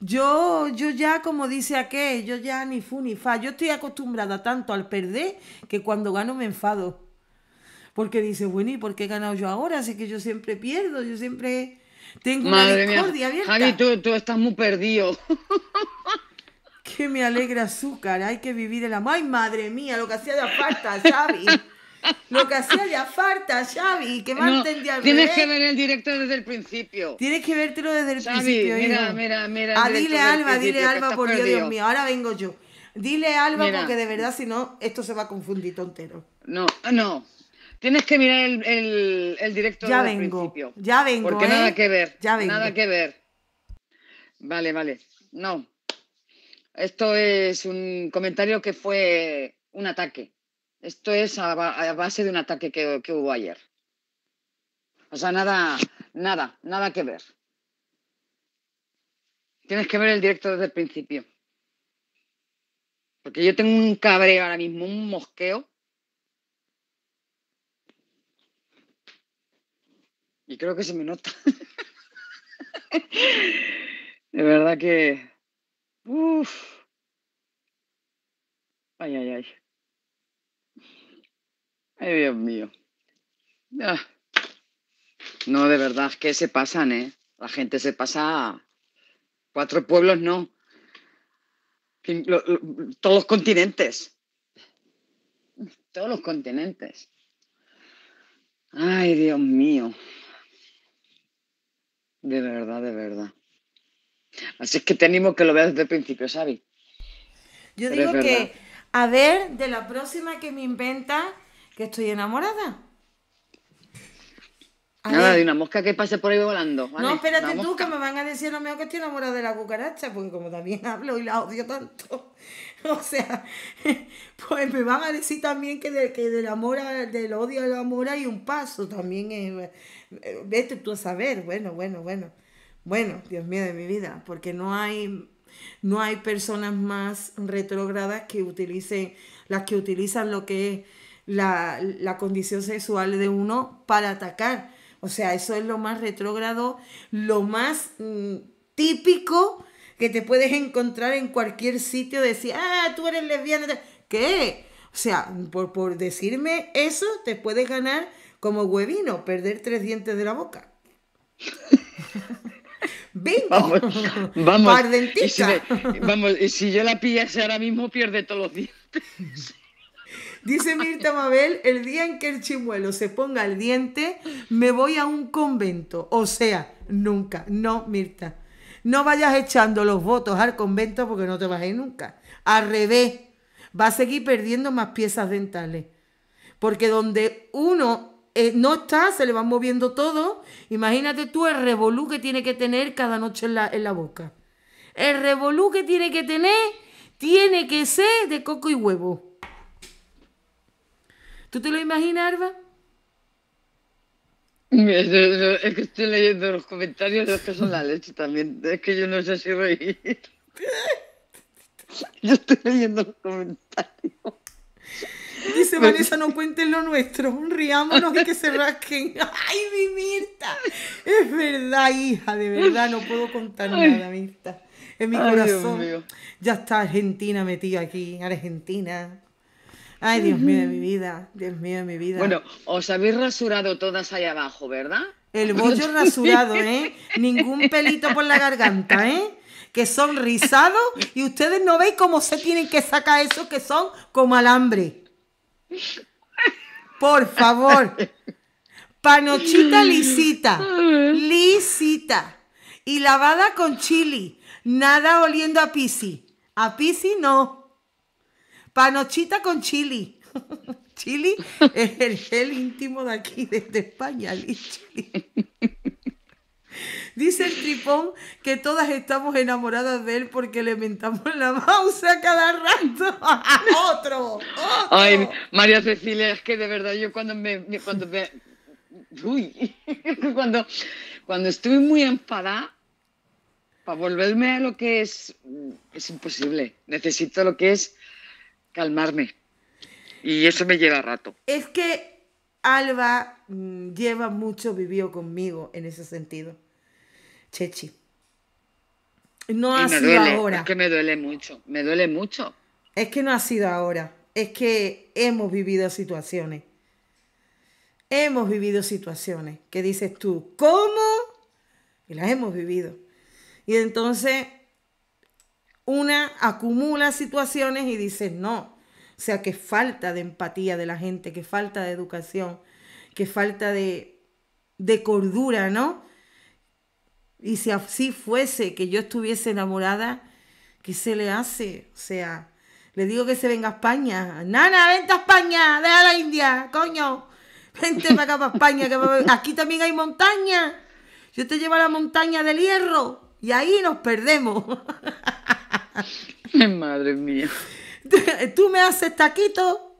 yo, yo ya, como dice aquel, yo ya ni fu ni fa. Yo estoy acostumbrada tanto al perder que cuando gano me enfado. Porque dice, bueno, ¿y por qué he ganado yo ahora? Así que yo siempre pierdo, yo siempre tengo Madre una discordia mía. Javi, tú, estás muy perdido. que me alegra azúcar, hay que vivir el amor. Ay, madre mía, lo que hacía de falta, ¿sabes? Lo que hacía ya falta, Xavi, que más no, Tienes que ver el directo desde el principio. Tienes que vértelo desde el principio. Mira, mira, mira. Ah, dile Alba, dile Alba, por Dios, mío, ahora vengo yo. Dile Alba, porque de verdad, si no, esto se va a confundir tontero. No, no. Tienes que mirar el, el, directo desde el principio. Ya vengo. Porque nada ¿eh? que ver. Ya vengo. Nada que ver. Vale, vale. No. Esto es un comentario que fue un ataque. Esto es a, base de un ataque que, hubo ayer. O sea, nada, nada, nada que ver. Tienes que ver el directo desde el principio. Porque yo tengo un cabreo ahora mismo, un mosqueo. Y creo que se me nota. De verdad que. Uf. Ay, ay, ay. Ay, Dios mío. Ah. No, de verdad es que se pasan, ¿eh? La gente se pasa. Cuatro pueblos no. todos los continentes. Todos los continentes. Ay, Dios mío. De verdad, de verdad. Así es que te animo que lo veas desde el principio, ¿sabes? Yo digo que, a ver, de la próxima que me inventa, que estoy enamorada. Nada, de una mosca que pase por ahí volando. no, espérate tú, que me van a decir lo mismo que estoy enamorada de la cucaracha, porque como también hablo y la odio tanto. O sea, pues me van a decir también que, del amor, del odio al amor hay un paso también. Es, eh, eh, vete tú a saber, bueno, bueno, bueno. Bueno, Dios mío de mi vida, porque no hay, no hay personas más retrógradas que utilicen, las que utilizan lo que es la, condición sexual de uno para atacar. O sea, eso es lo más retrógrado, lo más mm, típico que te puedes encontrar en cualquier sitio. Decir, ah, tú eres lesbiana. ¿Qué? O sea, por, decirme eso, te puedes ganar como huevino, perder tres dientes de la boca. Vamos, vamos. si, vamos, si yo la pillase ahora mismo, pierde todos los dientes. Dice Mirta Mabel, el día en que el chimuelo se ponga el diente, me voy a un convento. O sea, nunca. No, Mirta. No vayas echando los votos al convento porque no te vas a ir nunca. Al revés, va a seguir perdiendo más piezas dentales. Porque donde uno eh, no está, se le van moviendo todo. Imagínate tú el revolú que tiene que tener cada noche en la boca. El revolú que tiene que tener tiene que ser de coco y huevo. ¿Tú te lo imaginas, Arba? Es que estoy leyendo los comentarios, los que son la leche también. Es que yo no sé si reír. Yo estoy leyendo los comentarios. Dice Vanessa, no cuenten lo nuestro, riámonos y que se rasquen. ¡Ay, mi Mirta! Es verdad, hija, de verdad, no puedo contar nada, Mirta. En mi corazón. Ya está Argentina metida aquí, Argentina. Ay, Dios mío de mi vida, Dios mío de mi vida. Bueno, os habéis rasurado todas ahí abajo, ¿verdad? El bollo rasurado, ¿eh? Ningún pelito por la garganta, ¿eh? Que son rizados y ustedes no veis cómo se tienen que sacar esos que son como alambre. Por favor. Panochita lisita, lisita y lavada con chili, nada oliendo a pisi. A pisi no. Panochita con chili. chili es el gel íntimo de aquí, desde España, Dice el tripón que todas estamos enamoradas de él porque le mentamos la mouse a cada rato. ¡Otro! ¡Otro! Ay, María Cecilia, es que de verdad yo cuando me. cuando uy, cuando, cuando estoy muy enfadada, para volverme a lo que es, es imposible. Necesito lo que es calmarme. Y eso me lleva rato. Es que Alba mm, lleva mucho vivió conmigo en ese sentido. Chechi. No ha sido ahora. Es que me duele mucho, me duele mucho. Es que no ha sido ahora. Es que hemos vivido situaciones. Hemos vivido situaciones que dices tú, ¿cómo? Y las hemos vivido. Y entonces una acumula situaciones y dices no. O sea, que falta de empatía de la gente, que falta de educación, que falta de, cordura, ¿no? Y si así fuese que yo estuviese enamorada, ¿qué se le hace? O sea, le digo que se venga a España. Nana, vente a España, deja a la India, coño. Vente para acá, para España, que aquí también hay montaña. Yo te llevo a la montaña del hierro y ahí nos perdemos. Madre mía. Tú me haces taquito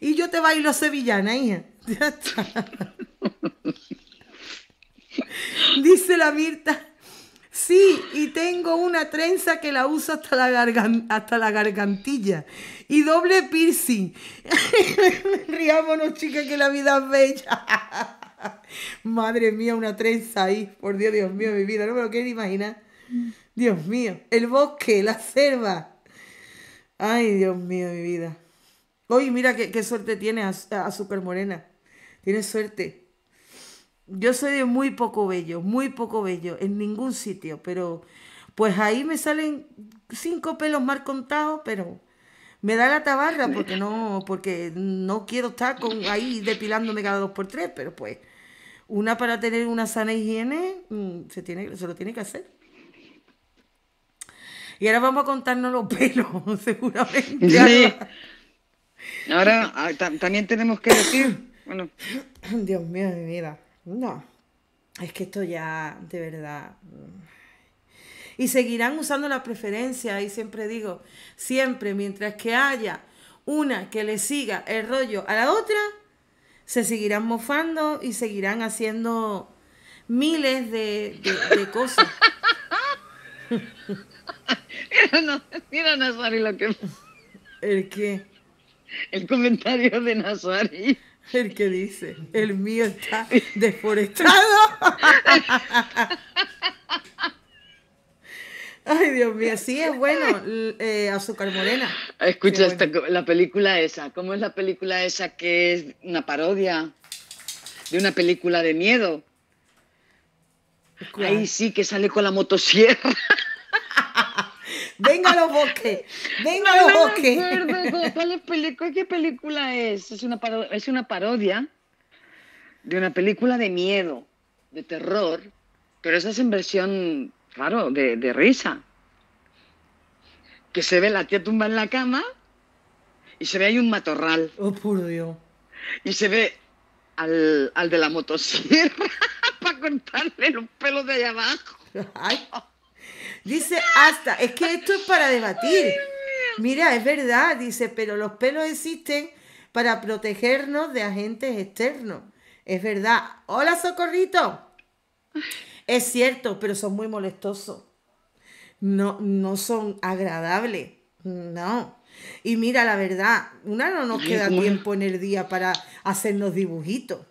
y yo te bailo sevillana, hija. Dice la Mirta. Sí, y tengo una trenza que la uso hasta la, garganta, hasta la gargantilla. Y doble piercing. Riámonos, chicas, que la vida es bella. Madre mía, una trenza ahí. Por Dios, Dios mío, mi vida. No me lo quiero imaginar. Dios mío, el bosque, la selva. Ay, Dios mío, mi vida. Oye, mira qué, suerte tiene Azúcar Morena. Tiene suerte. Yo soy de muy poco bello, muy poco bello, en ningún sitio, pero pues ahí me salen cinco pelos mal contados, pero me da la tabarra porque no, porque no quiero estar con, ahí depilándome cada dos por tres, pero pues una para tener una sana higiene mm, se, tiene, se lo tiene que hacer. Y ahora vamos a contarnos los pelos, seguramente. Sí. Ahora ah, también tenemos que decir. Bueno. Dios mío, mi vida. No. Es que esto ya, de verdad. Mm. Y seguirán usando la preferencia, Y siempre digo, siempre, mientras que haya una que le siga el rollo a la otra, se seguirán mofando y seguirán haciendo miles de cosas. mira, no, lo que... ¿El qué? El comentario de Nazari El que dice, el mío está deforestado. Ay, Dios mío, sí es bueno, eh, Azúcar Morena. Escucha la película esa. ¿Cómo es la película esa que es una parodia de una película de miedo? Ahí sí que sale con la motosierra. Venga los bosques. Venga los ¿cuál es ¿Qué película es? Es una, es una parodia de una película de miedo, de terror, pero esa es en versión, raro de, risa. Que se ve la tía tumba en la cama y se ve ahí un matorral. Oh, por Dios. Y se ve al, de la motosierra para contarle los pelos de allá abajo. Ay. Dice hasta, es que esto es para debatir. Mira, es verdad, dice, pero los pelos existen para protegernos de agentes externos. Es verdad. Hola, socorrito. Es cierto, pero son muy molestosos. No, no son agradables. No. Y mira, la verdad, una no nos queda tiempo en el día para hacernos dibujitos.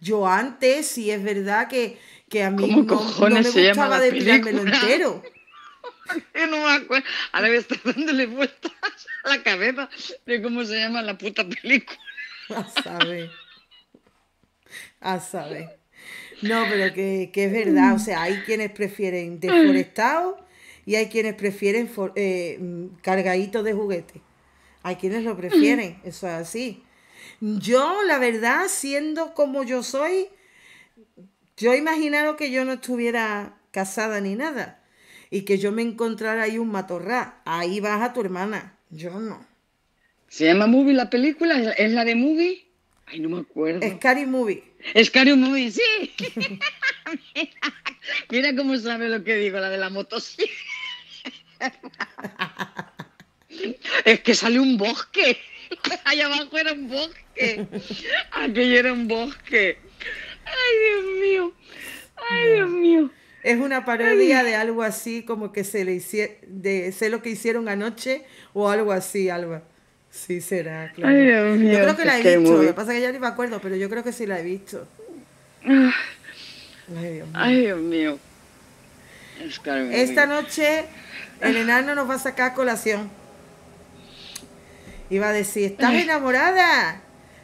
Yo antes, sí es verdad que, a mí no, me gustaba de mirármelo entero. no me acuerdo. Ahora voy a estar dándole vueltas a la cabeza de cómo se llama la puta película. A saber. A saber. No, pero que, es verdad. O sea, hay quienes prefieren deforestado y hay quienes prefieren eh, cargadito de juguete. Hay quienes lo prefieren. Eso es así. Yo, la verdad, siendo como yo soy, yo imaginado que yo no estuviera casada ni nada y que yo me encontrara ahí un matorra. Ahí vas a tu hermana, yo no. ¿Se llama Movie la película? ¿Es la de Movie? Ay, no me acuerdo. Scary Movie. Scary Movie, sí. mira, cómo sabe lo que digo, la de la motosí es que sale un bosque. Allá abajo era un bosque. Aquello era un bosque. Ay, Dios mío. Ay, Dios mío. Es una parodia de algo así, como que se le hicieron, de sé lo que hicieron anoche o algo así, Alba. Sí, será, claro. Ay, Dios mío, yo creo que la he visto, lo que pasa es que ya ni me acuerdo, pero yo creo que sí la he visto. Ah. Ay, Dios mío. Ay, Dios mío. Esta noche el ah. enano nos va a sacar colación. Y va a decir, ¿estás enamorada?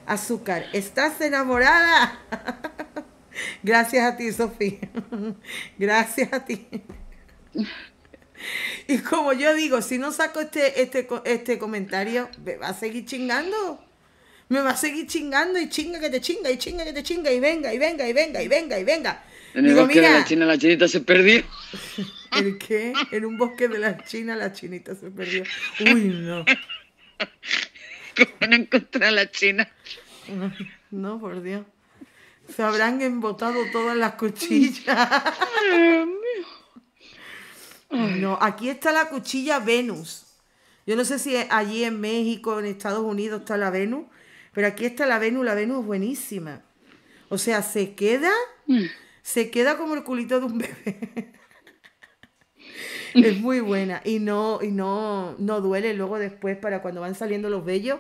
Azúcar, ¿estás enamorada? Gracias a ti, Sofía. Gracias a ti. Y como yo digo, si no saco este, este, este comentario, me va a seguir chingando. Me va a seguir chingando y chinga que te chinga y chinga que te chinga y venga y venga y venga y venga y venga. En el bosque de la China la chinita se perdió. ¿El qué? En un bosque de la China la chinita se perdió. Uy, no. ¿Cómo no encontrar la China? no por Dios. Se habrán embotado todas las cuchillas. No, aquí está la cuchilla Venus. Yo no sé si allí en México, en Estados Unidos está la Venus, pero aquí está la Venus, la Venus es buenísima. O sea, se queda, mm. se queda como el culito de un bebé. Mm. es muy buena y no y no no duele luego después para cuando van saliendo los vellos,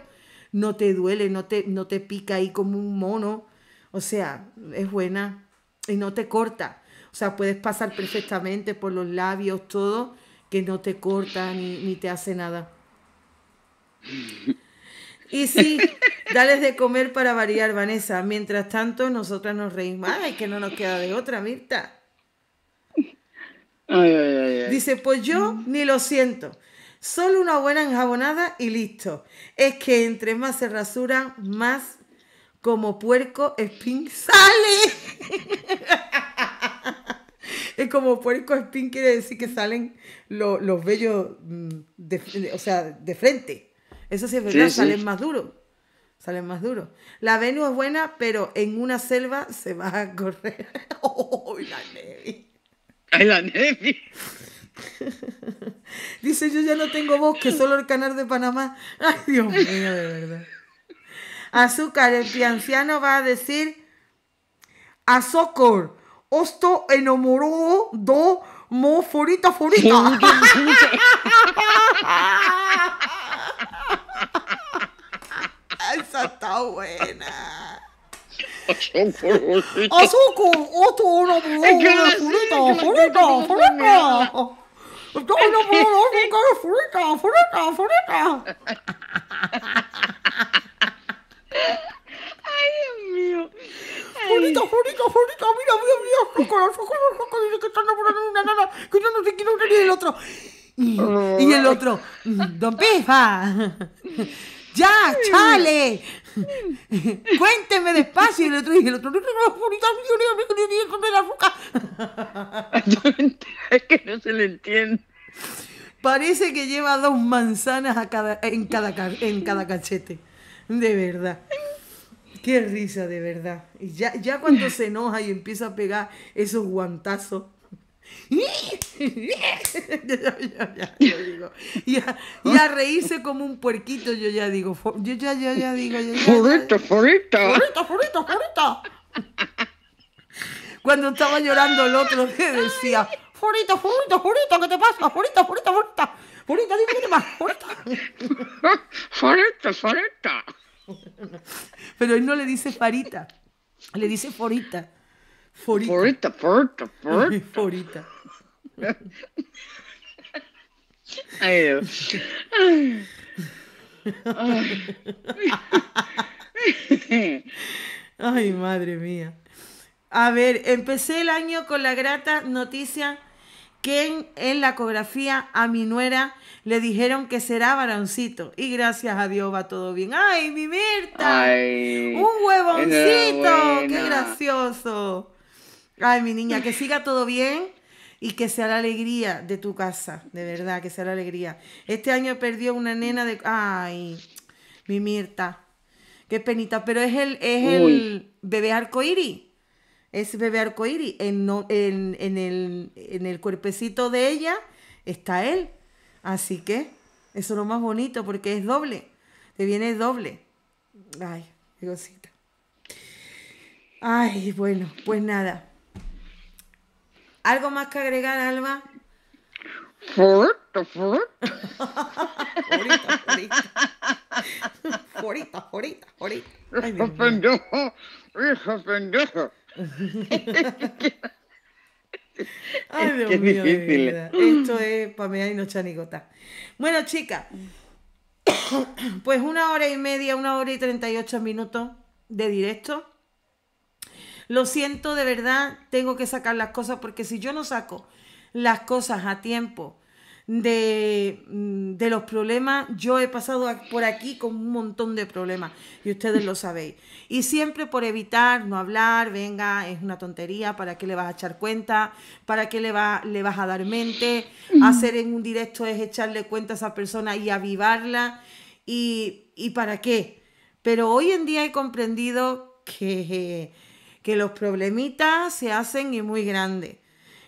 no te duele, no te no te pica ahí como un mono o sea, es buena y no te corta. O sea, puedes pasar perfectamente por los labios, todo, que no te corta ni, te hace nada. Y sí, dales de comer para variar, Vanessa. Mientras tanto, nosotras nos reímos. Ay, que no nos queda de otra, Mirta. Ay, ay, ay, Dice, pues yo ni lo siento. Solo una buena enjabonada y listo. Es que entre más se rasuran, más como puerco spin, sale. es como puerco spin, quiere decir que salen los bellos, mm, de, o sea, de frente. Eso sí es verdad, salen más duros. Salen más duros. La Venus es buena, pero en una selva se va a correr. ¡Oh, la Nevi! ¡Ay, la Dice, yo ya no tengo voz, que solo el canal de Panamá. ¡Ay, Dios mío, de verdad! azúcar, el pianciano va a decir azúcar. Osto enamoró do mo forita forita. Esa está buena. Azúcar, osto enamoró forita forita forita. Estoy enamoró de forita forita forita. Ay, Dios mío. Juanita, Juanita, mira, mira, mira, focos, los focos. dice que está enamorado de una nana, que yo no sé quién es el otro. Y, el otro, Don Pefa. ¡Ya, chale! Cuénteme despacio. Y el otro, y el otro, no, no, no, es que no se le entiende. Parece que lleva dos manzanas a cada, en, cada, en cada cachete. De verdad. Qué risa, de verdad. Y ya, ya cuando se enoja y empieza a pegar esos guantazos. ya, digo, y, a, reírse como un puerquito, yo ya digo, yo ya, ya ya digo, Furito, furito. Furito, furito, Cuando estaba llorando el otro que decía, furito, furito, furito, ¿qué te pasa? furito, furito furito, furito dime qué te pasa, Pero él no le dice farita, le dice forita. Forita, forita, forita. forita. Ay, madre mía. A ver, empecé el año con la grata noticia que en la ecografía a mi nuera le dijeron que será varoncito. Y gracias a Dios va todo bien. ¡Ay, mi Mirta! ¡Un huevoncito! ¡Qué gracioso! Ay, mi niña, que siga todo bien y que sea la alegría de tu casa. De verdad, que sea la alegría. Este año perdió una nena de. ¡Ay! Mi Mirta. Qué penita. Pero es el, es el bebé arcoíris es bebé arcoíris. En, no, en, en, el, en el cuerpecito de ella está él. Así que eso es lo más bonito porque es doble. Te viene doble. Ay, cosita. Ay, bueno, pues nada. ¿Algo más que agregar, Alba? Forita, forita. horita horita horita Ay, Hijo pendejo, hijo pendejo. Ay, Dios mío, Esto es y Bueno, chicas, pues una hora y media, una hora y 38 minutos de directo. Lo siento, de verdad, tengo que sacar las cosas porque si yo no saco las cosas a tiempo Mm, de, los problemas. Yo he pasado por aquí con un montón de problemas y ustedes lo sabéis. Y siempre por evitar no hablar, venga, es una tontería, ¿para qué le vas a echar cuenta? ¿Para qué le, le vas a dar mente? Hacer en un directo es echarle cuenta a esa persona y avivarla. ¿Y, para qué? Pero hoy en día he comprendido que, que los problemitas se hacen y muy grandes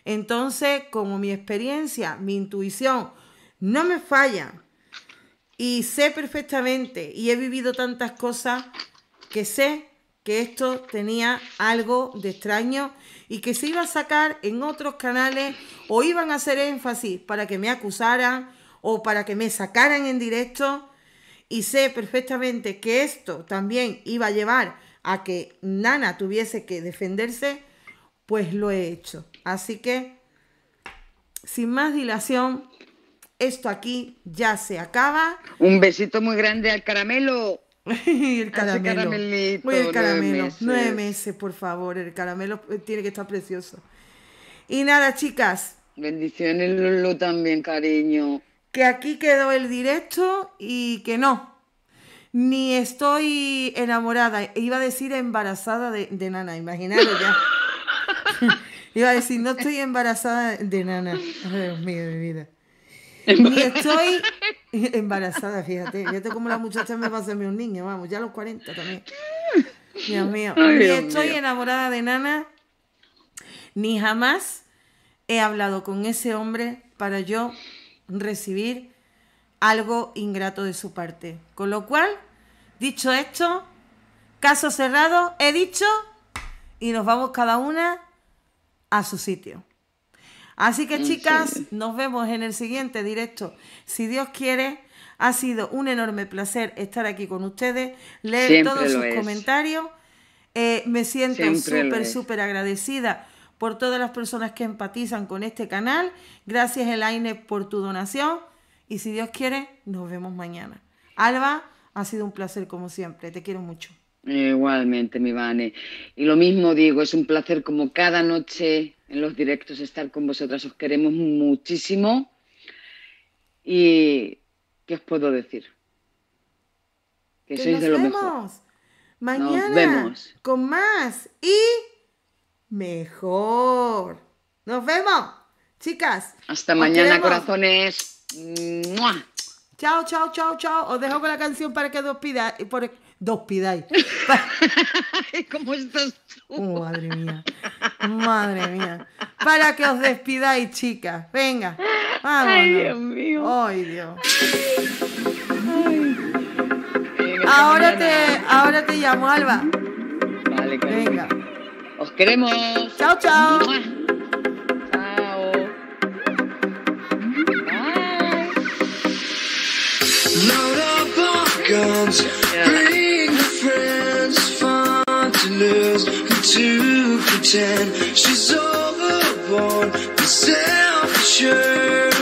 entonces, como mi experiencia, mi intuición no me falla y sé perfectamente y he vivido tantas cosas que sé que esto tenía algo de extraño y que se iba a sacar en otros canales o iban a hacer énfasis para que me acusaran o para que me sacaran en directo. Y sé perfectamente que esto también iba a llevar a que Nana tuviese que defenderse, pues lo he hecho. Así que, sin más dilación, esto aquí ya se acaba. Un besito muy grande al caramelo. el caramelo. Muy el caramelo. Nueve meses. por favor. El caramelo eh, tiene que estar precioso. Y nada, chicas. Bendiciones, Lulu, también, cariño. Que aquí quedó el directo y que no. Ni estoy enamorada. Iba a decir embarazada de, de Nana, imaginaros ya. Iba a decir, no estoy embarazada de nana. Dios mío, mi vida. Ni estoy embarazada, fíjate. Fíjate cómo la muchacha me va a hacerme un niño, vamos, ya a los 40 también. Dios mío. ni estoy enamorada de nana, ni jamás he hablado con ese hombre para yo recibir algo ingrato de su parte. Con lo cual, dicho esto, caso cerrado, he dicho, y nos vamos cada una a su sitio. Así que mm, chicas, nos vemos en el siguiente directo. Si Dios quiere, ha sido un enorme placer estar aquí con ustedes, leer todos sus comentarios. Eh, me siento súper, súper agradecida por todas las personas que empatizan con este canal. Gracias Elaine por tu donación. Y si Dios quiere, nos vemos mañana. Alba, ha sido un placer como siempre. Te quiero mucho. Igualmente, mi Vane. Y lo mismo digo, es un placer como cada noche en los directos estar con vosotras. Os queremos muchísimo. ¿Y qué os puedo decir? Que, sois nos de lo vemos. Mañana vemos. con más y mejor. Nos vemos, chicas. Hasta mañana, corazones. Chao, chao, chao, chao. Os dejo con la canción para que os Y Por dos pidáis. ¿Cómo estás tú? Oh, madre mía. Madre mía. Para que os despidáis, chicas. Venga. Vámonos. Ay, Dios mío. Ay, Dios. Ay. Ahora te, ahora te llamo, Alba. Vale, claro. Venga. Os queremos. Chao, chao. guns. Yeah. Bring her friends, fun to lose and to pretend she's overborn and self-assured.